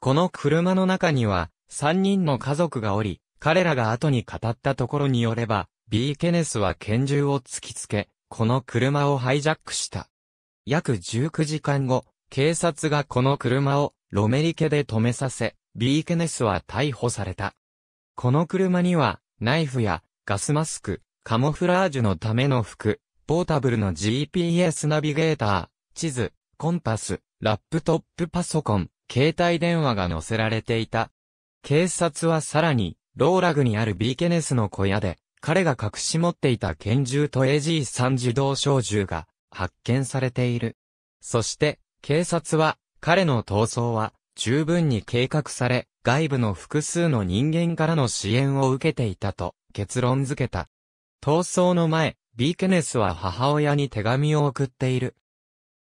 この車の中には、3人の家族がおり、彼らが後に語ったところによれば、B ケネスは拳銃を突きつけ、この車をハイジャックした。約19時間後、警察がこの車をロメリケで止めさせ、B ケネスは逮捕された。この車には、ナイフやガスマスク、カモフラージュのための服、ポータブルの GPS ナビゲーター、地図、コンパス、ラップトップパソコン、携帯電話が載せられていた。警察はさらに、ローラグにあるビーケネスの小屋で、彼が隠し持っていた拳銃と AG3 自動小銃が発見されている。そして、警察は、彼の逃走は十分に計画され、外部の複数の人間からの支援を受けていたと結論付けた。逃走の前、ビーケネスは母親に手紙を送っている。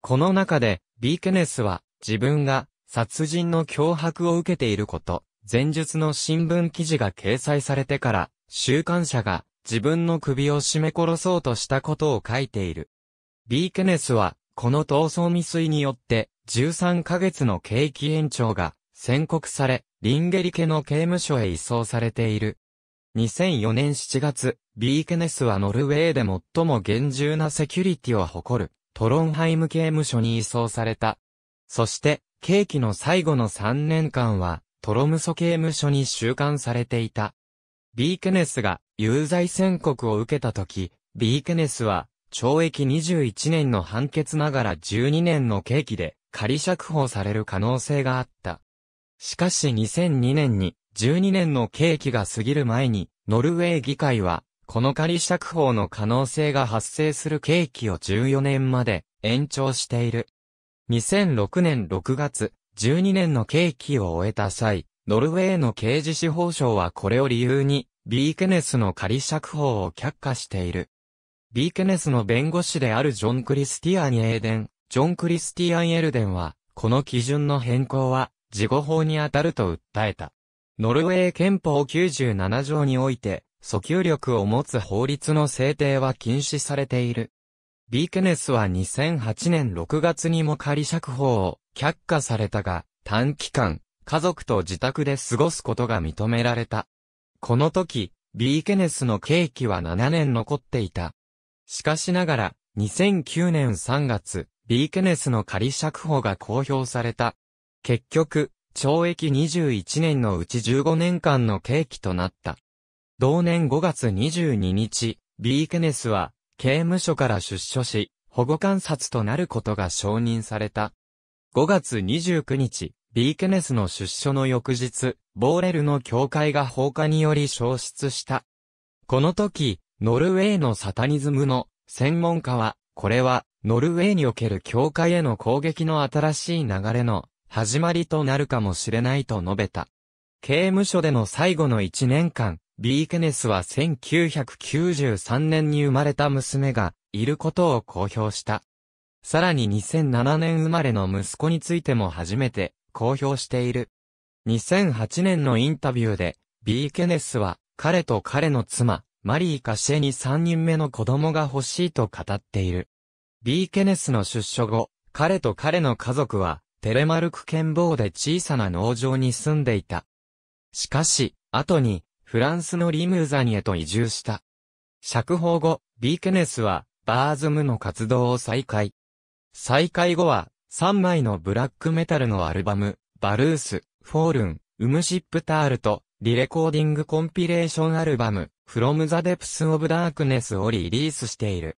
この中で、ビーケネスは自分が殺人の脅迫を受けていること、前述の新聞記事が掲載されてから週刊者が自分の首を絞め殺そうとしたことを書いている。ビーケネスは、この闘争未遂によって、13ヶ月の刑期延長が宣告され、リンゲリ家の刑務所へ移送されている。2004年7月、ビーケネスはノルウェーで最も厳重なセキュリティを誇る、トロンハイム刑務所に移送された。そして、刑期の最後の3年間は、トロムソ刑務所に収監されていた。ビーケネスが有罪宣告を受けたとき、ビーケネスは懲役21年の判決ながら12年の刑期で仮釈放される可能性があった。しかし2002年に12年の刑期が過ぎる前に、ノルウェー議会は、この仮釈放の可能性が発生する刑期を14年まで延長している。2006年6月、12年の刑期を終えた際、ノルウェーの刑事司法省はこれを理由に、ビーケネスの仮釈放を却下している。ビーケネスの弁護士であるジョン・クリスティアン・エーデン、ジョン・クリスティアン・エルデンは、この基準の変更は、事後法に当たると訴えた。ノルウェー憲法97条において、訴求力を持つ法律の制定は禁止されている。ビーケネスは2008年6月にも仮釈放を却下されたが、短期間、家族と自宅で過ごすことが認められた。この時、ビーケネスの刑期は7年残っていた。しかしながら、2009年3月、ビーケネスの仮釈放が公表された。結局、懲役21年のうち15年間の刑期となった。同年5月22日、ビーケネスは、刑務所から出所し、保護観察となることが承認された。5月29日、ビーケネスの出所の翌日、ボーレルの教会が放火により消失した。この時、ノルウェーのサタニズムの専門家は、これは、ノルウェーにおける教会への攻撃の新しい流れの始まりとなるかもしれないと述べた。刑務所での最後の1年間、ビーケネスは1993年に生まれた娘がいることを公表した。さらに2007年生まれの息子についても初めて公表している。2008年のインタビューで、ビーケネスは、彼と彼の妻、マリー・カシェに3人目の子供が欲しいと語っている。ビーケネスの出所後、彼と彼の家族は、テレマルク県房で小さな農場に住んでいた。しかし、後に、フランスのリムーザニへと移住した。釈放後、ビーケネスは、バーズムの活動を再開。再開後は、3枚のブラックメタルのアルバム、バルース、フォールン、ウムシップタールと、リレコーディングコンピレーションアルバム、フロムザ・デプス・オブ・ダークネスをリリースしている。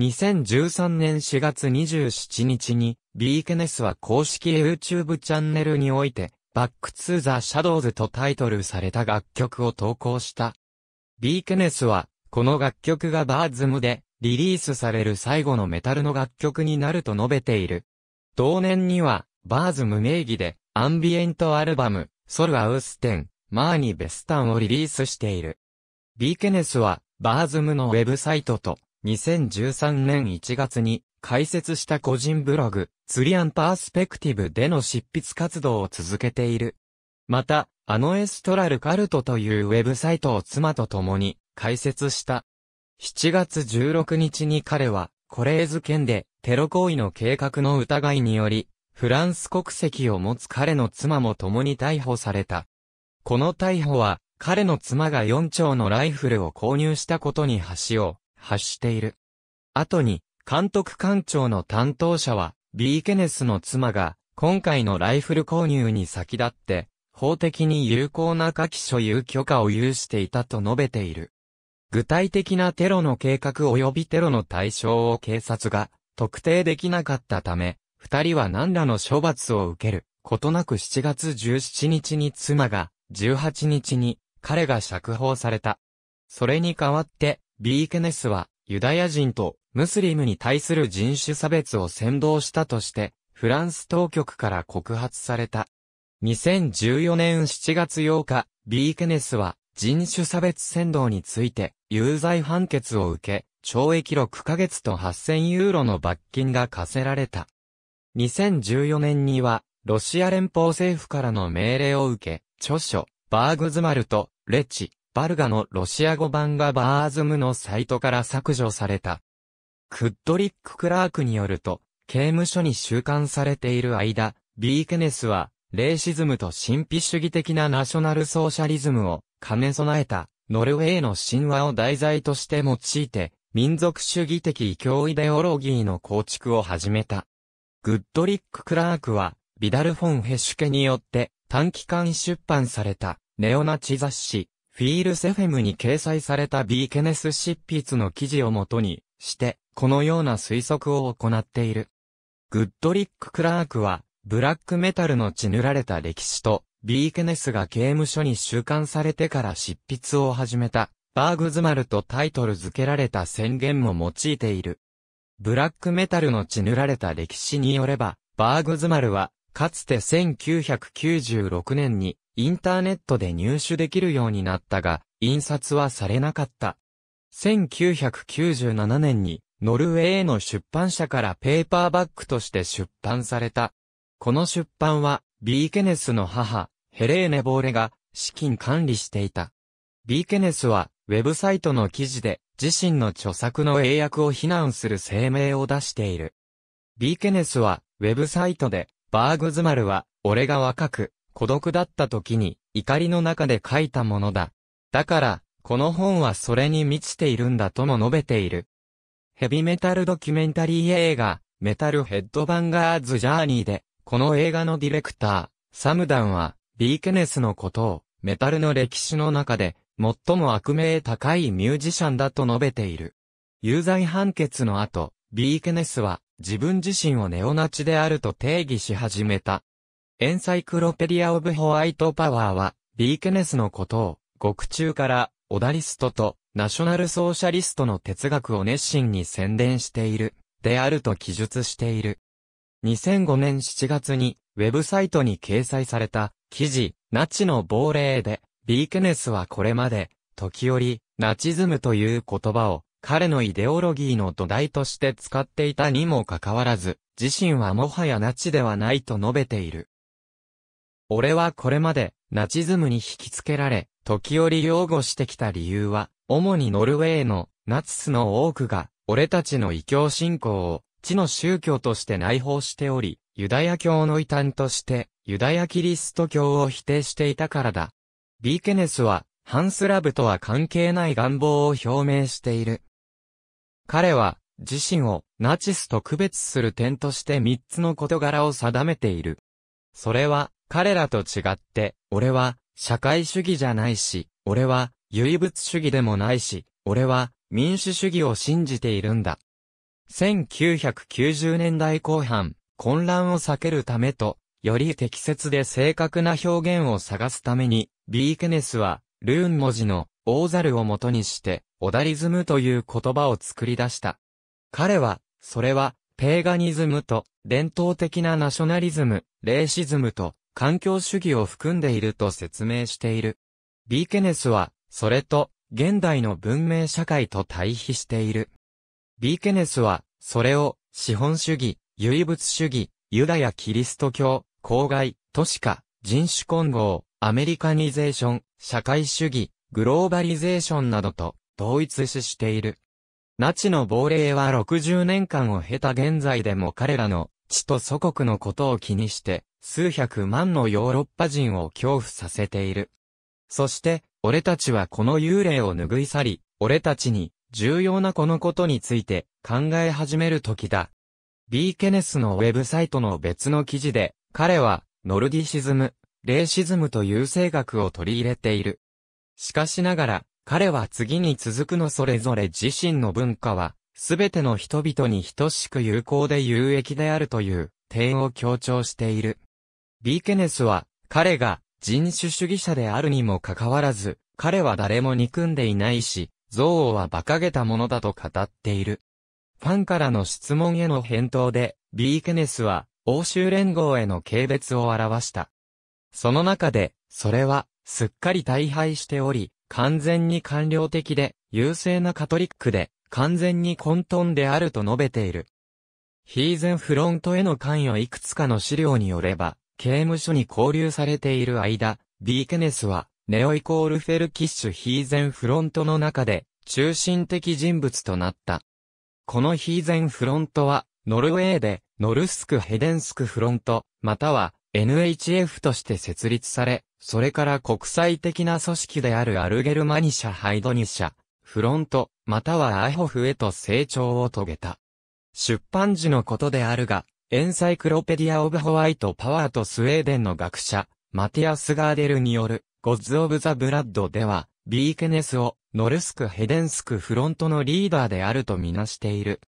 2013年4月27日に、ビーケネスは公式 YouTube チャンネルにおいて、バックツーザシャドウズとタイトルされた楽曲を投稿した。ビーケネスは、この楽曲がバーズムで、リリースされる最後のメタルの楽曲になると述べている。同年には、バーズ無名義で、アンビエントアルバム、ソルアウステン、マーニベスタンをリリースしている。ビーケネスは、バーズムのウェブサイトと、2013年1月に、開設した個人ブログ、ツリアンパースペクティブでの執筆活動を続けている。また、あのエストラルカルトというウェブサイトを妻と共に開設した。7月16日に彼は、コレーズ県でテロ行為の計画の疑いにより、フランス国籍を持つ彼の妻も共に逮捕された。この逮捕は、彼の妻が4丁のライフルを購入したことに橋を発している。後に、監督官庁の担当者は、ビーケネスの妻が、今回のライフル購入に先立って、法的に有効な下記所有許可を有していたと述べている。具体的なテロの計画及びテロの対象を警察が特定できなかったため、二人は何らの処罰を受けることなく7月17日に妻が、18日に彼が釈放された。それに代わって、ビーケネスは、ユダヤ人とムスリムに対する人種差別を扇動したとして、フランス当局から告発された。2014年7月8日、ビーケネスは人種差別扇動について有罪判決を受け、懲役6ヶ月と8000ユーロの罰金が課せられた。2014年には、ロシア連邦政府からの命令を受け、著書、バーグズマルと、レチ、バルガのロシア語版がバーズムのサイトから削除された。クッドリック・クラークによると、刑務所に収監されている間、ビーケネスは、レーシズムと神秘主義的なナショナルソーシャリズムを兼ね備えた、ノルウェーの神話を題材として用いて、民族主義的教イデオロギーの構築を始めた。グッドリック・クラークは、ビダル・フォン・ヘシュケによって短期間出版されたネオナチ雑誌、フィールセフェムに掲載されたビーケネス執筆の記事をもとにして、このような推測を行っている。グッドリック・クラークは、ブラックメタルの血塗られた歴史と、ビーケネスが刑務所に収監されてから執筆を始めたバーグズマルとタイトル付けられた宣言も用いている。ブラックメタルの血塗られた歴史によれば、バーグズマルは、かつて1996年にインターネットで入手できるようになったが、印刷はされなかった。1997年にノルウェーの出版社からペーパーバックとして出版された。この出版は、ビーケネスの母、ヘレーネ・ボーレが資金管理していた。ビーケネスは、ウェブサイトの記事で自身の著作の英訳を非難する声明を出している。ビーケネスは、ウェブサイトで、バーグズマルは、俺が若く、孤独だった時に、怒りの中で書いたものだ。だから、この本はそれに満ちているんだとも述べている。ヘビメタルドキュメンタリー映画、メタルヘッドバンガーズジャーニーで、この映画のディレクター、サムダンは、ビーケネスのことを、メタルの歴史の中で、最も悪名高いミュージシャンだと述べている。有罪判決の後、ビーケネスは自分自身をネオナチであると定義し始めた。エンサイクロペディア・オブ・ホワイト・パワーは、ビーケネスのことを、獄中から、オダリストと、ナショナルソーシャリストの哲学を熱心に宣伝している、であると記述している。2005年7月に、ウェブサイトに掲載された、記事、ナチの亡霊で、ビーケネスはこれまで、時折、ナチズムという言葉を、彼のイデオロギーの土台として使っていたにもかかわらず、自身はもはやナチではないと述べている。俺はこれまで、ナチズムに引きつけられ、時折擁護してきた理由は、主にノルウェーのナチスの多くが、俺たちの異教信仰を、地の宗教として内包しており、ユダヤ教の異端として、ユダヤキリスト教を否定していたからだ。ビーケネスは、ハンスラブとは関係ない願望を表明している。彼は、自身をナチスと区別する点として三つの事柄を定めている。それは、彼らと違って、俺は、社会主義じゃないし、俺は、唯物主義でもないし、俺は、民主主義を信じているんだ。1990年代後半、混乱を避けるためと、より適切で正確な表現を探すために、ビーケネスは、ルーン文字の、ザ猿を元にして、オダリズムという言葉を作り出した。彼は、それは、ペーガニズムと、伝統的なナショナリズム、レーシズムと、環境主義を含んでいると説明している。ビーケネスは、それと、現代の文明社会と対比している。ビーケネスは、それを、資本主義、唯物主義、ユダヤキリスト教、公害、都市化、人種混合、アメリカニゼーション、社会主義、グローバリゼーションなどと同一視している。ナチの亡霊は60年間を経た現在でも彼らの地と祖国のことを気にして、数百万のヨーロッパ人を恐怖させている。そして、俺たちはこの幽霊を拭い去り、俺たちに重要なこのことについて考え始める時だ。B ケネスのウェブサイトの別の記事で、彼は、ノルディシズム、レーシズムという性格を取り入れている。しかしながら、彼は次に続くのそれぞれ自身の文化は、すべての人々に等しく有効で有益であるという点を強調している。ビーケネスは、彼が人種主義者であるにもかかわらず、彼は誰も憎んでいないし、憎悪は馬鹿げたものだと語っている。ファンからの質問への返答で、ビーケネスは、欧州連合への軽蔑を表した。その中で、それは、すっかり大敗しており、完全に官僚的で、優勢なカトリックで、完全に混沌であると述べている。ヒーゼンフロントへの関与いくつかの資料によれば、刑務所に交留されている間、ビーケネスは、ネオイコールフェルキッシュヒーゼンフロントの中で、中心的人物となった。このヒーゼンフロントは、ノルウェーで、ノルスク・ヘデンスク・フロント、または NHF として設立され、それから国際的な組織であるアルゲルマニ社・ハイドニ社、フロント、またはアイホフへと成長を遂げた。出版時のことであるが、エンサイクロペディア・オブ・ホワイト・パワーとスウェーデンの学者、マティアス・ガーデルによる、ゴッズ・オブ・ザ・ブラッドでは、ビーケネスを、ノルスク・ヘデンスク・フロントのリーダーであるとみなしている。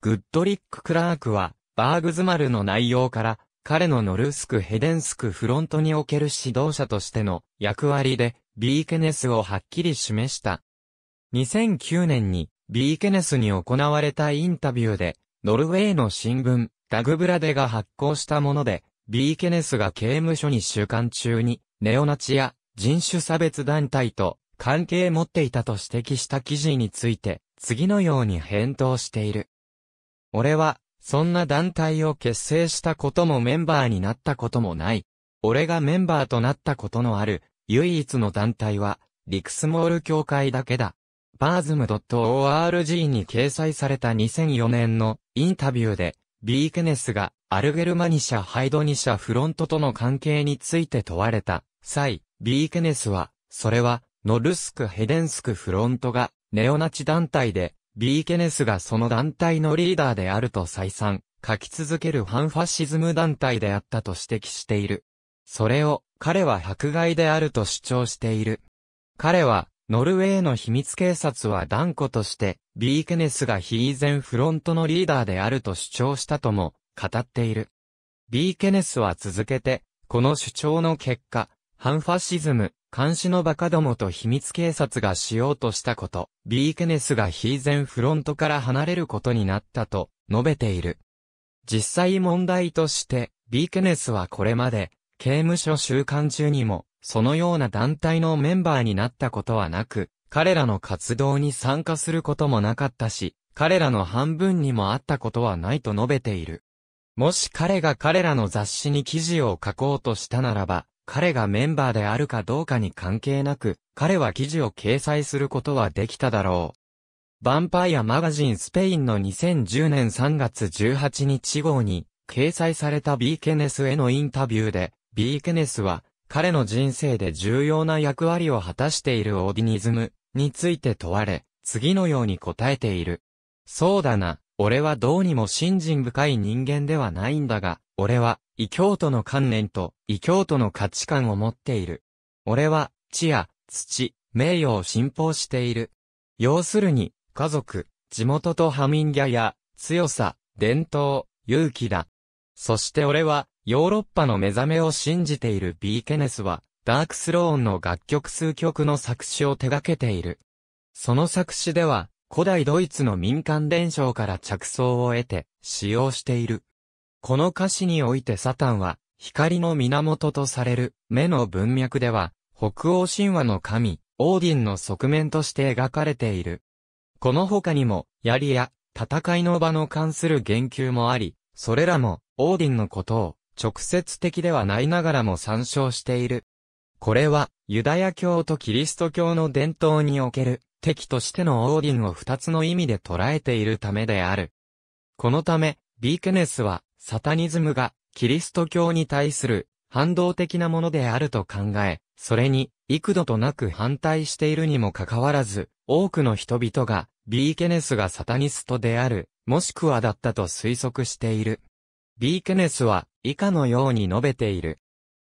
グッドリック・クラークは、バーグズマルの内容から、彼のノルスク・ヘデンスクフロントにおける指導者としての役割で、ビーケネスをはっきり示した。2009年に、ビーケネスに行われたインタビューで、ノルウェーの新聞、ダグブラデが発行したもので、ビーケネスが刑務所に収監中に、ネオナチや人種差別団体と関係持っていたと指摘した記事について、次のように返答している。俺は、そんな団体を結成したこともメンバーになったこともない。俺がメンバーとなったことのある、唯一の団体は、リクスモール協会だけだ。バーズム .org に掲載された2004年のインタビューで、ビーケネスがアルゲルマニ社ハイドニ社フロントとの関係について問われた際、ビーケネスは、それは、ノルスクヘデンスクフロントがネオナチ団体でビーケネスがその団体のリーダーであると再三、書き続けるファンファシズム団体であったと指摘している。それを彼は迫害であると主張している。彼は、ノルウェーの秘密警察は断固として、ビーケネスが非依然フロントのリーダーであると主張したとも語っている。ビーケネスは続けて、この主張の結果、反ファシズム、監視のバカどもと秘密警察がしようとしたこと、ビーケネスが必然フロントから離れることになったと述べている。実際問題として、ビーケネスはこれまで、刑務所収監中にも、そのような団体のメンバーになったことはなく、彼らの活動に参加することもなかったし、彼らの半分にもあったことはないと述べている。もし彼が彼らの雑誌に記事を書こうとしたならば、彼がメンバーであるかどうかに関係なく、彼は記事を掲載することはできただろう。ヴァンパイアマガジンスペインの2010年3月18日号に、掲載されたビーケネスへのインタビューで、ビーケネスは、彼の人生で重要な役割を果たしているオーディニズムについて問われ、次のように答えている。そうだな、俺はどうにも信心深い人間ではないんだが、俺は異教徒の観念と異教徒の価値観を持っている。俺は、地や、土、名誉を信奉している。要するに、家族、地元とハミンギャや、強さ、伝統、勇気だ。そして俺は、ヨーロッパの目覚めを信じているビーケネスは、ダークスローンの楽曲数曲の作詞を手掛けている。その作詞では、古代ドイツの民間伝承から着想を得て、使用している。この歌詞においてサタンは、光の源とされる、目の文脈では、北欧神話の神、オーディンの側面として描かれている。この他にも、槍や、戦いの場の関する言及もあり、それらも、オーディンのことを、直接的ではないながらも参照している。これは、ユダヤ教とキリスト教の伝統における、敵としてのオーディンを二つの意味で捉えているためである。このため、ビーケネスは、サタニズムがキリスト教に対する反動的なものであると考え、それに幾度となく反対しているにもかかわらず、多くの人々がビーケネスがサタニストである、もしくはだったと推測している。ビーケネスは以下のように述べている。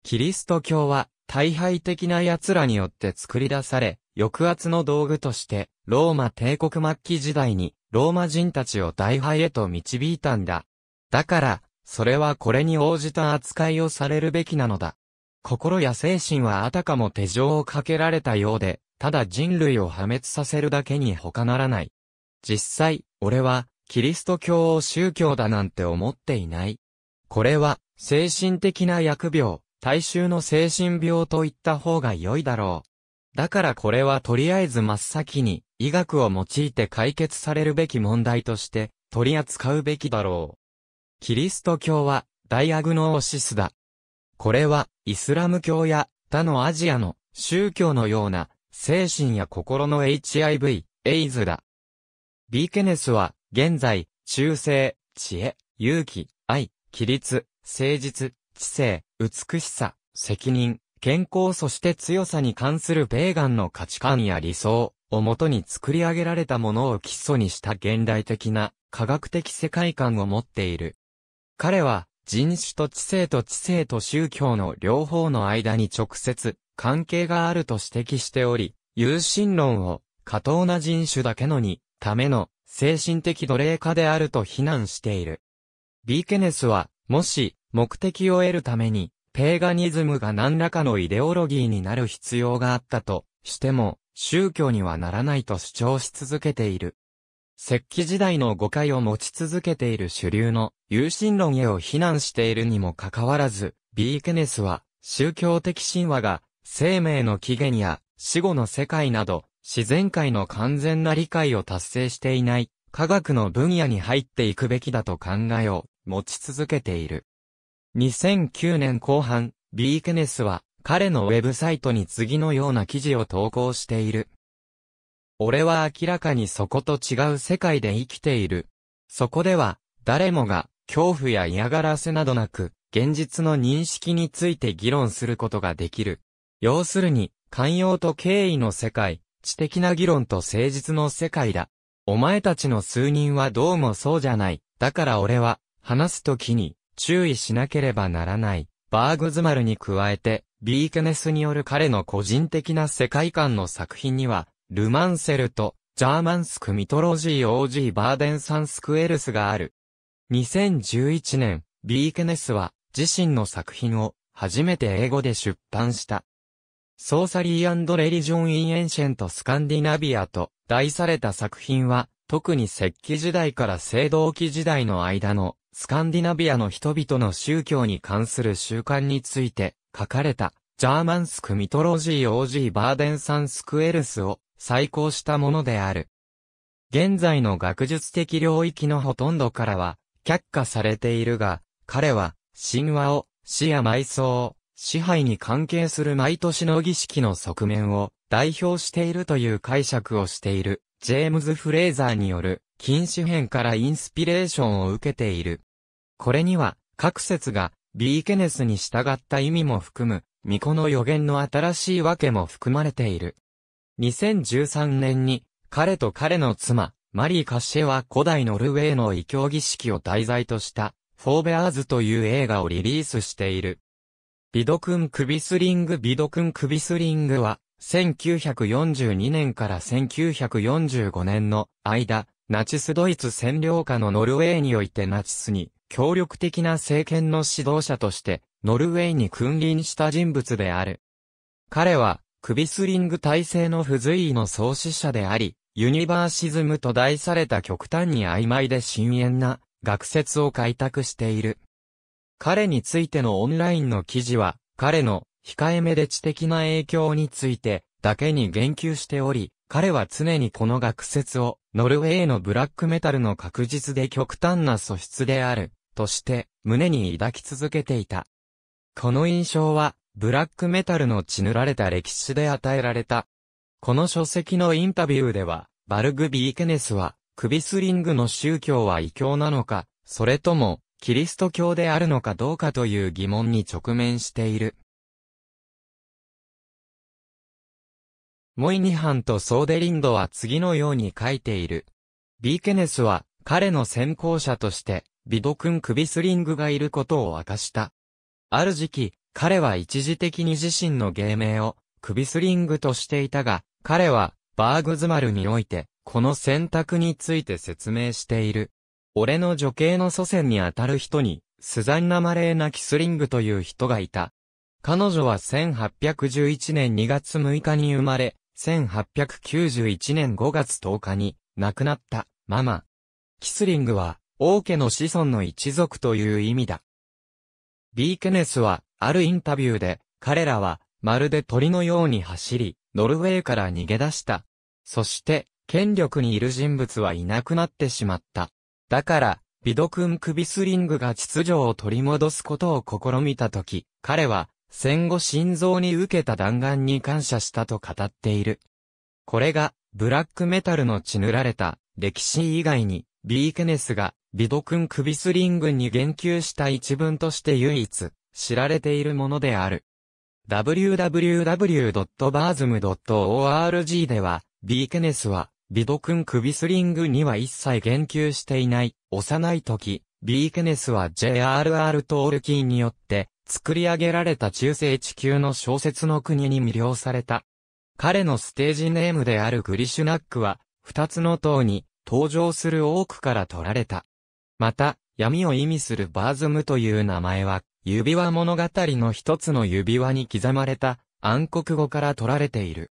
キリスト教は大敗的な奴らによって作り出され、抑圧の道具として、ローマ帝国末期時代に、ローマ人たちを大敗へと導いたんだ。だから、それはこれに応じた扱いをされるべきなのだ。心や精神はあたかも手錠をかけられたようで、ただ人類を破滅させるだけに他ならない。実際、俺は、キリスト教を宗教だなんて思っていない。これは、精神的な疫病、大衆の精神病といった方が良いだろう。だからこれはとりあえず真っ先に、医学を用いて解決されるべき問題として、取り扱うべきだろう。キリスト教はダイアグノーシスだ。これはイスラム教や他のアジアの宗教のような精神や心の HIV、エイズだ。ビーケネスは現在、忠誠、知恵、勇気、愛、規律、誠実、知性、美しさ、責任、健康そして強さに関するベーガンの価値観や理想をもとに作り上げられたものを基礎にした現代的な科学的世界観を持っている。彼は人種と知性と知性と宗教の両方の間に直接関係があると指摘しており、有心論を過当な人種だけのに、ための精神的奴隷化であると非難している。ビーケネスは、もし目的を得るために、ペーガニズムが何らかのイデオロギーになる必要があったとしても、宗教にはならないと主張し続けている。石器時代の誤解を持ち続けている主流の有神論へを非難しているにもかかわらず、ビーケネスは、宗教的神話が、生命の起源や死後の世界など、自然界の完全な理解を達成していない、科学の分野に入っていくべきだと考えを持ち続けている。2009年後半、ビーケネスは、彼のウェブサイトに次のような記事を投稿している。俺は明らかにそこと違う世界で生きている。そこでは、誰もが、恐怖や嫌がらせなどなく、現実の認識について議論することができる。要するに、寛容と敬意の世界、知的な議論と誠実の世界だ。お前たちの数人はどうもそうじゃない。だから俺は、話すときに、注意しなければならない。バーグズマルに加えて、ビーケネスによる彼の個人的な世界観の作品には、ルマンセルと、ジャーマンスクミトロジー OG バーデンサンスクエルスがある。2011年、ビーケネスは、自身の作品を、初めて英語で出版した。ソーサリーレリジョン・イン・エンシェント・スカンディナビアと題された作品は、特に石器時代から青銅器時代の間のスカンディナビアの人々の宗教に関する習慣について書かれたジャーマンスクミトロジー OG バーデンサンスクエルスを再興したものである。現在の学術的領域のほとんどからは、却下されているが、彼は、神話を、死や埋葬、支配に関係する毎年の儀式の側面を代表しているという解釈をしている、ジェームズ・フレーザーによる、禁止編からインスピレーションを受けている。これには、各説が、ビーケネスに従った意味も含む、巫女の予言の新しい訳も含まれている。2013年に、彼と彼の妻、マリー・カシェは古代ノルウェーの異教儀式を題材とした、フォーベアーズという映画をリリースしている。ビドクン・クビスリングビドクン・クビスリングは、1942年から1945年の間、ナチスドイツ占領下のノルウェーにおいてナチスに協力的な政権の指導者として、ノルウェーに君臨した人物である。彼は、クビスリング体制の不随意の創始者であり、ユニバーシズムと題された極端に曖昧で深淵な学説を開拓している。彼についてのオンラインの記事は、彼の控えめで知的な影響についてだけに言及しており、彼は常にこの学説をノルウェーのブラックメタルの確実で極端な素質であるとして胸に抱き続けていた。この印象はブラックメタルの血塗られた歴史で与えられた。この書籍のインタビューでは、バルグビー・ケネスは、クビスリングの宗教は異教なのか、それとも、キリスト教であるのかどうかという疑問に直面している。モイニハンとソーデリンドは次のように書いている。ビーケネスは、彼の先行者として、ビド君クビスリングがいることを明かした。ある時期、彼は一時的に自身の芸名をクビスリングとしていたが、彼はバーグズマルにおいて、この選択について説明している。俺の女系の祖先にあたる人に、スザンナ・マレーナ・キスリングという人がいた。彼女は1811年2月6日に生まれ、1891年5月10日に亡くなったママ。キスリングは王家の子孫の一族という意味だ。ビーケネスはあるインタビューで、彼らは、まるで鳥のように走り、ノルウェーから逃げ出した。そして、権力にいる人物はいなくなってしまった。だから、ビド君クビスリングが秩序を取り戻すことを試みたとき、彼は、戦後心臓に受けた弾丸に感謝したと語っている。これが、ブラックメタルの血塗られた、歴史以外に、ビーケネスが、ビド君クビスリングに言及した一文として唯一、知られているものである。www.barsm.org では、ビーケネスは、ビド君首スリングには一切言及していない。幼い時、ビーケネスは J.R.R. トールキーによって、作り上げられた中世地球の小説の国に魅了された。彼のステージネームであるグリシュナックは、二つの塔に登場する多くから取られた。また、闇を意味するバーズムという名前は、指輪物語の一つの指輪に刻まれた暗黒語から取られている。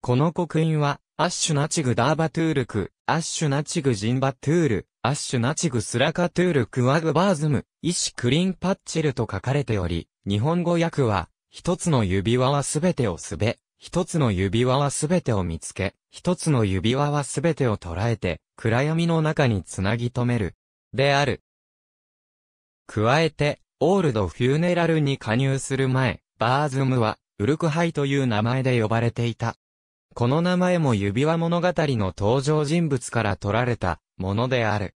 この刻印は、アッシュナチグダーバトゥールク、アッシュナチグジンバトゥール、アッシュナチグスラカトゥールクワグバーズム、イシクリンパッチルと書かれており、日本語訳は、一つの指輪はすべてをすべ、一つの指輪はすべてを見つけ、一つの指輪はすべてを捉えて、暗闇の中につなぎ止める。である。加えて、オールドフューネラルに加入する前、バーズムは、ウルクハイという名前で呼ばれていた。この名前も指輪物語の登場人物から取られたものである。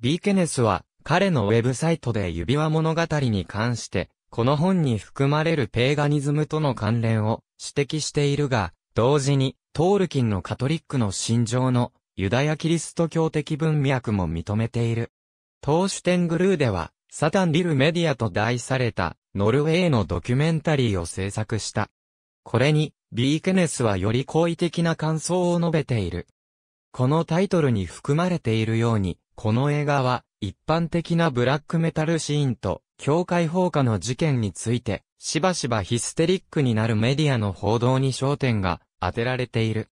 ビーケネスは彼のウェブサイトで指輪物語に関してこの本に含まれるペーガニズムとの関連を指摘しているが、同時にトールキンのカトリックの信条のユダヤキリスト教的文脈も認めている。投手テングルーではサタンリルメディアと題された、ノルウェーのドキュメンタリーを制作した。これに、ビーケネスはより好意的な感想を述べている。このタイトルに含まれているように、この映画は、一般的なブラックメタルシーンと、教会放火の事件について、しばしばヒステリックになるメディアの報道に焦点が当てられている。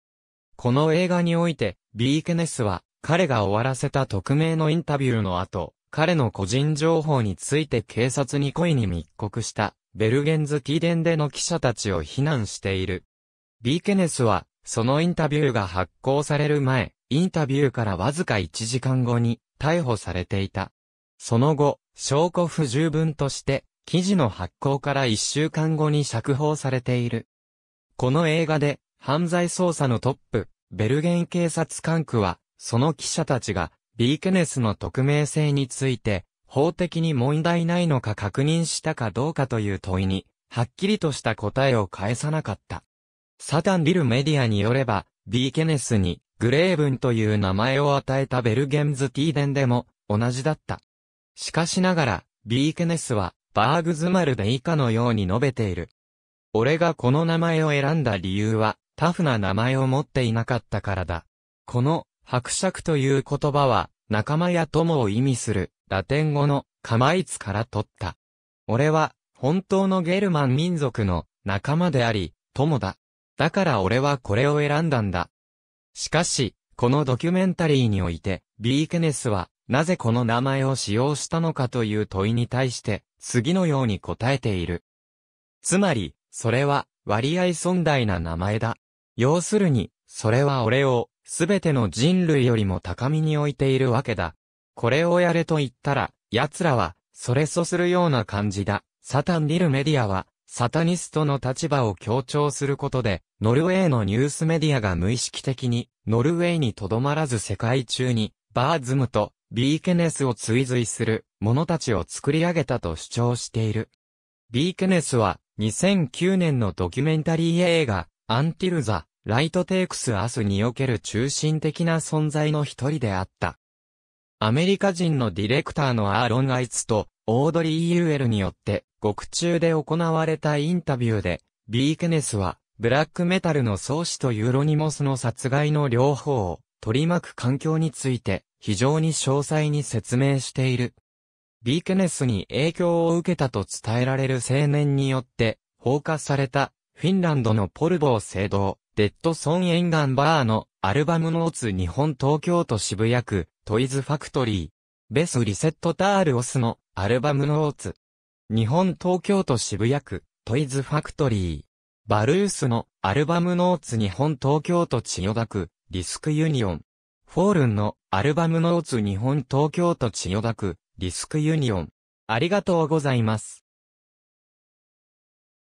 この映画において、ビーケネスは、彼が終わらせた匿名のインタビューの後、彼の個人情報について警察に故意に密告した、ベルゲンズキーデンでの記者たちを非難している。ビーケネスは、そのインタビューが発行される前、インタビューからわずか1時間後に逮捕されていた。その後、証拠不十分として、記事の発行から1週間後に釈放されている。この映画で、犯罪捜査のトップ、ベルゲン警察管区は、その記者たちが、ビーケネスの匿名性について、法的に問題ないのか確認したかどうかという問いに、はっきりとした答えを返さなかった。サタンビルメディアによれば、ビーケネスに、グレーブンという名前を与えたベルゲンズ・ティーデンでも、同じだった。しかしながら、ビーケネスは、バーグズマルで以下のように述べている。俺がこの名前を選んだ理由は、タフな名前を持っていなかったからだ。この、伯爵という言葉は、仲間や友を意味する、ラテン語の、カマイツから取った。俺は、本当のゲルマン民族の、仲間であり、友だ。だから俺はこれを選んだんだ。しかし、このドキュメンタリーにおいて、ビーケネスは、なぜこの名前を使用したのかという問いに対して、次のように答えている。つまり、それは、割合尊大な名前だ。要するに、それは俺を、すべての人類よりも高みに置いているわけだ。これをやれと言ったら、奴らは、それそするような感じだ。サタンディルメディアは、サタニストの立場を強調することで、ノルウェーのニュースメディアが無意識的に、ノルウェーにとどまらず世界中に、バーズムとビーケネスを追随する者たちを作り上げたと主張している。ビーケネスは2009年のドキュメンタリー映画、アンティルザ・ライトテイクスアスにおける中心的な存在の一人であった。アメリカ人のディレクターのアーロン・アイツとオードリー・ユールによって獄中で行われたインタビューで、ビーケネスはブラックメタルの創始とユーロニモスの殺害の両方を取り巻く環境について非常に詳細に説明している。ビーケネスに影響を受けたと伝えられる青年によって放火されたフィンランドのポルボー聖堂。デッドソンエンガン・バーのアルバムノーツ日本東京都渋谷区トイズファクトリー。ベスリセットタールオスのアルバムノーツ。日本東京都渋谷区トイズファクトリー。バルースのアルバムノーツ日本東京都千代田区リスクユニオン。フォールンのアルバムノーツ日本東京都千代田区リスクユニオン。ありがとうございます。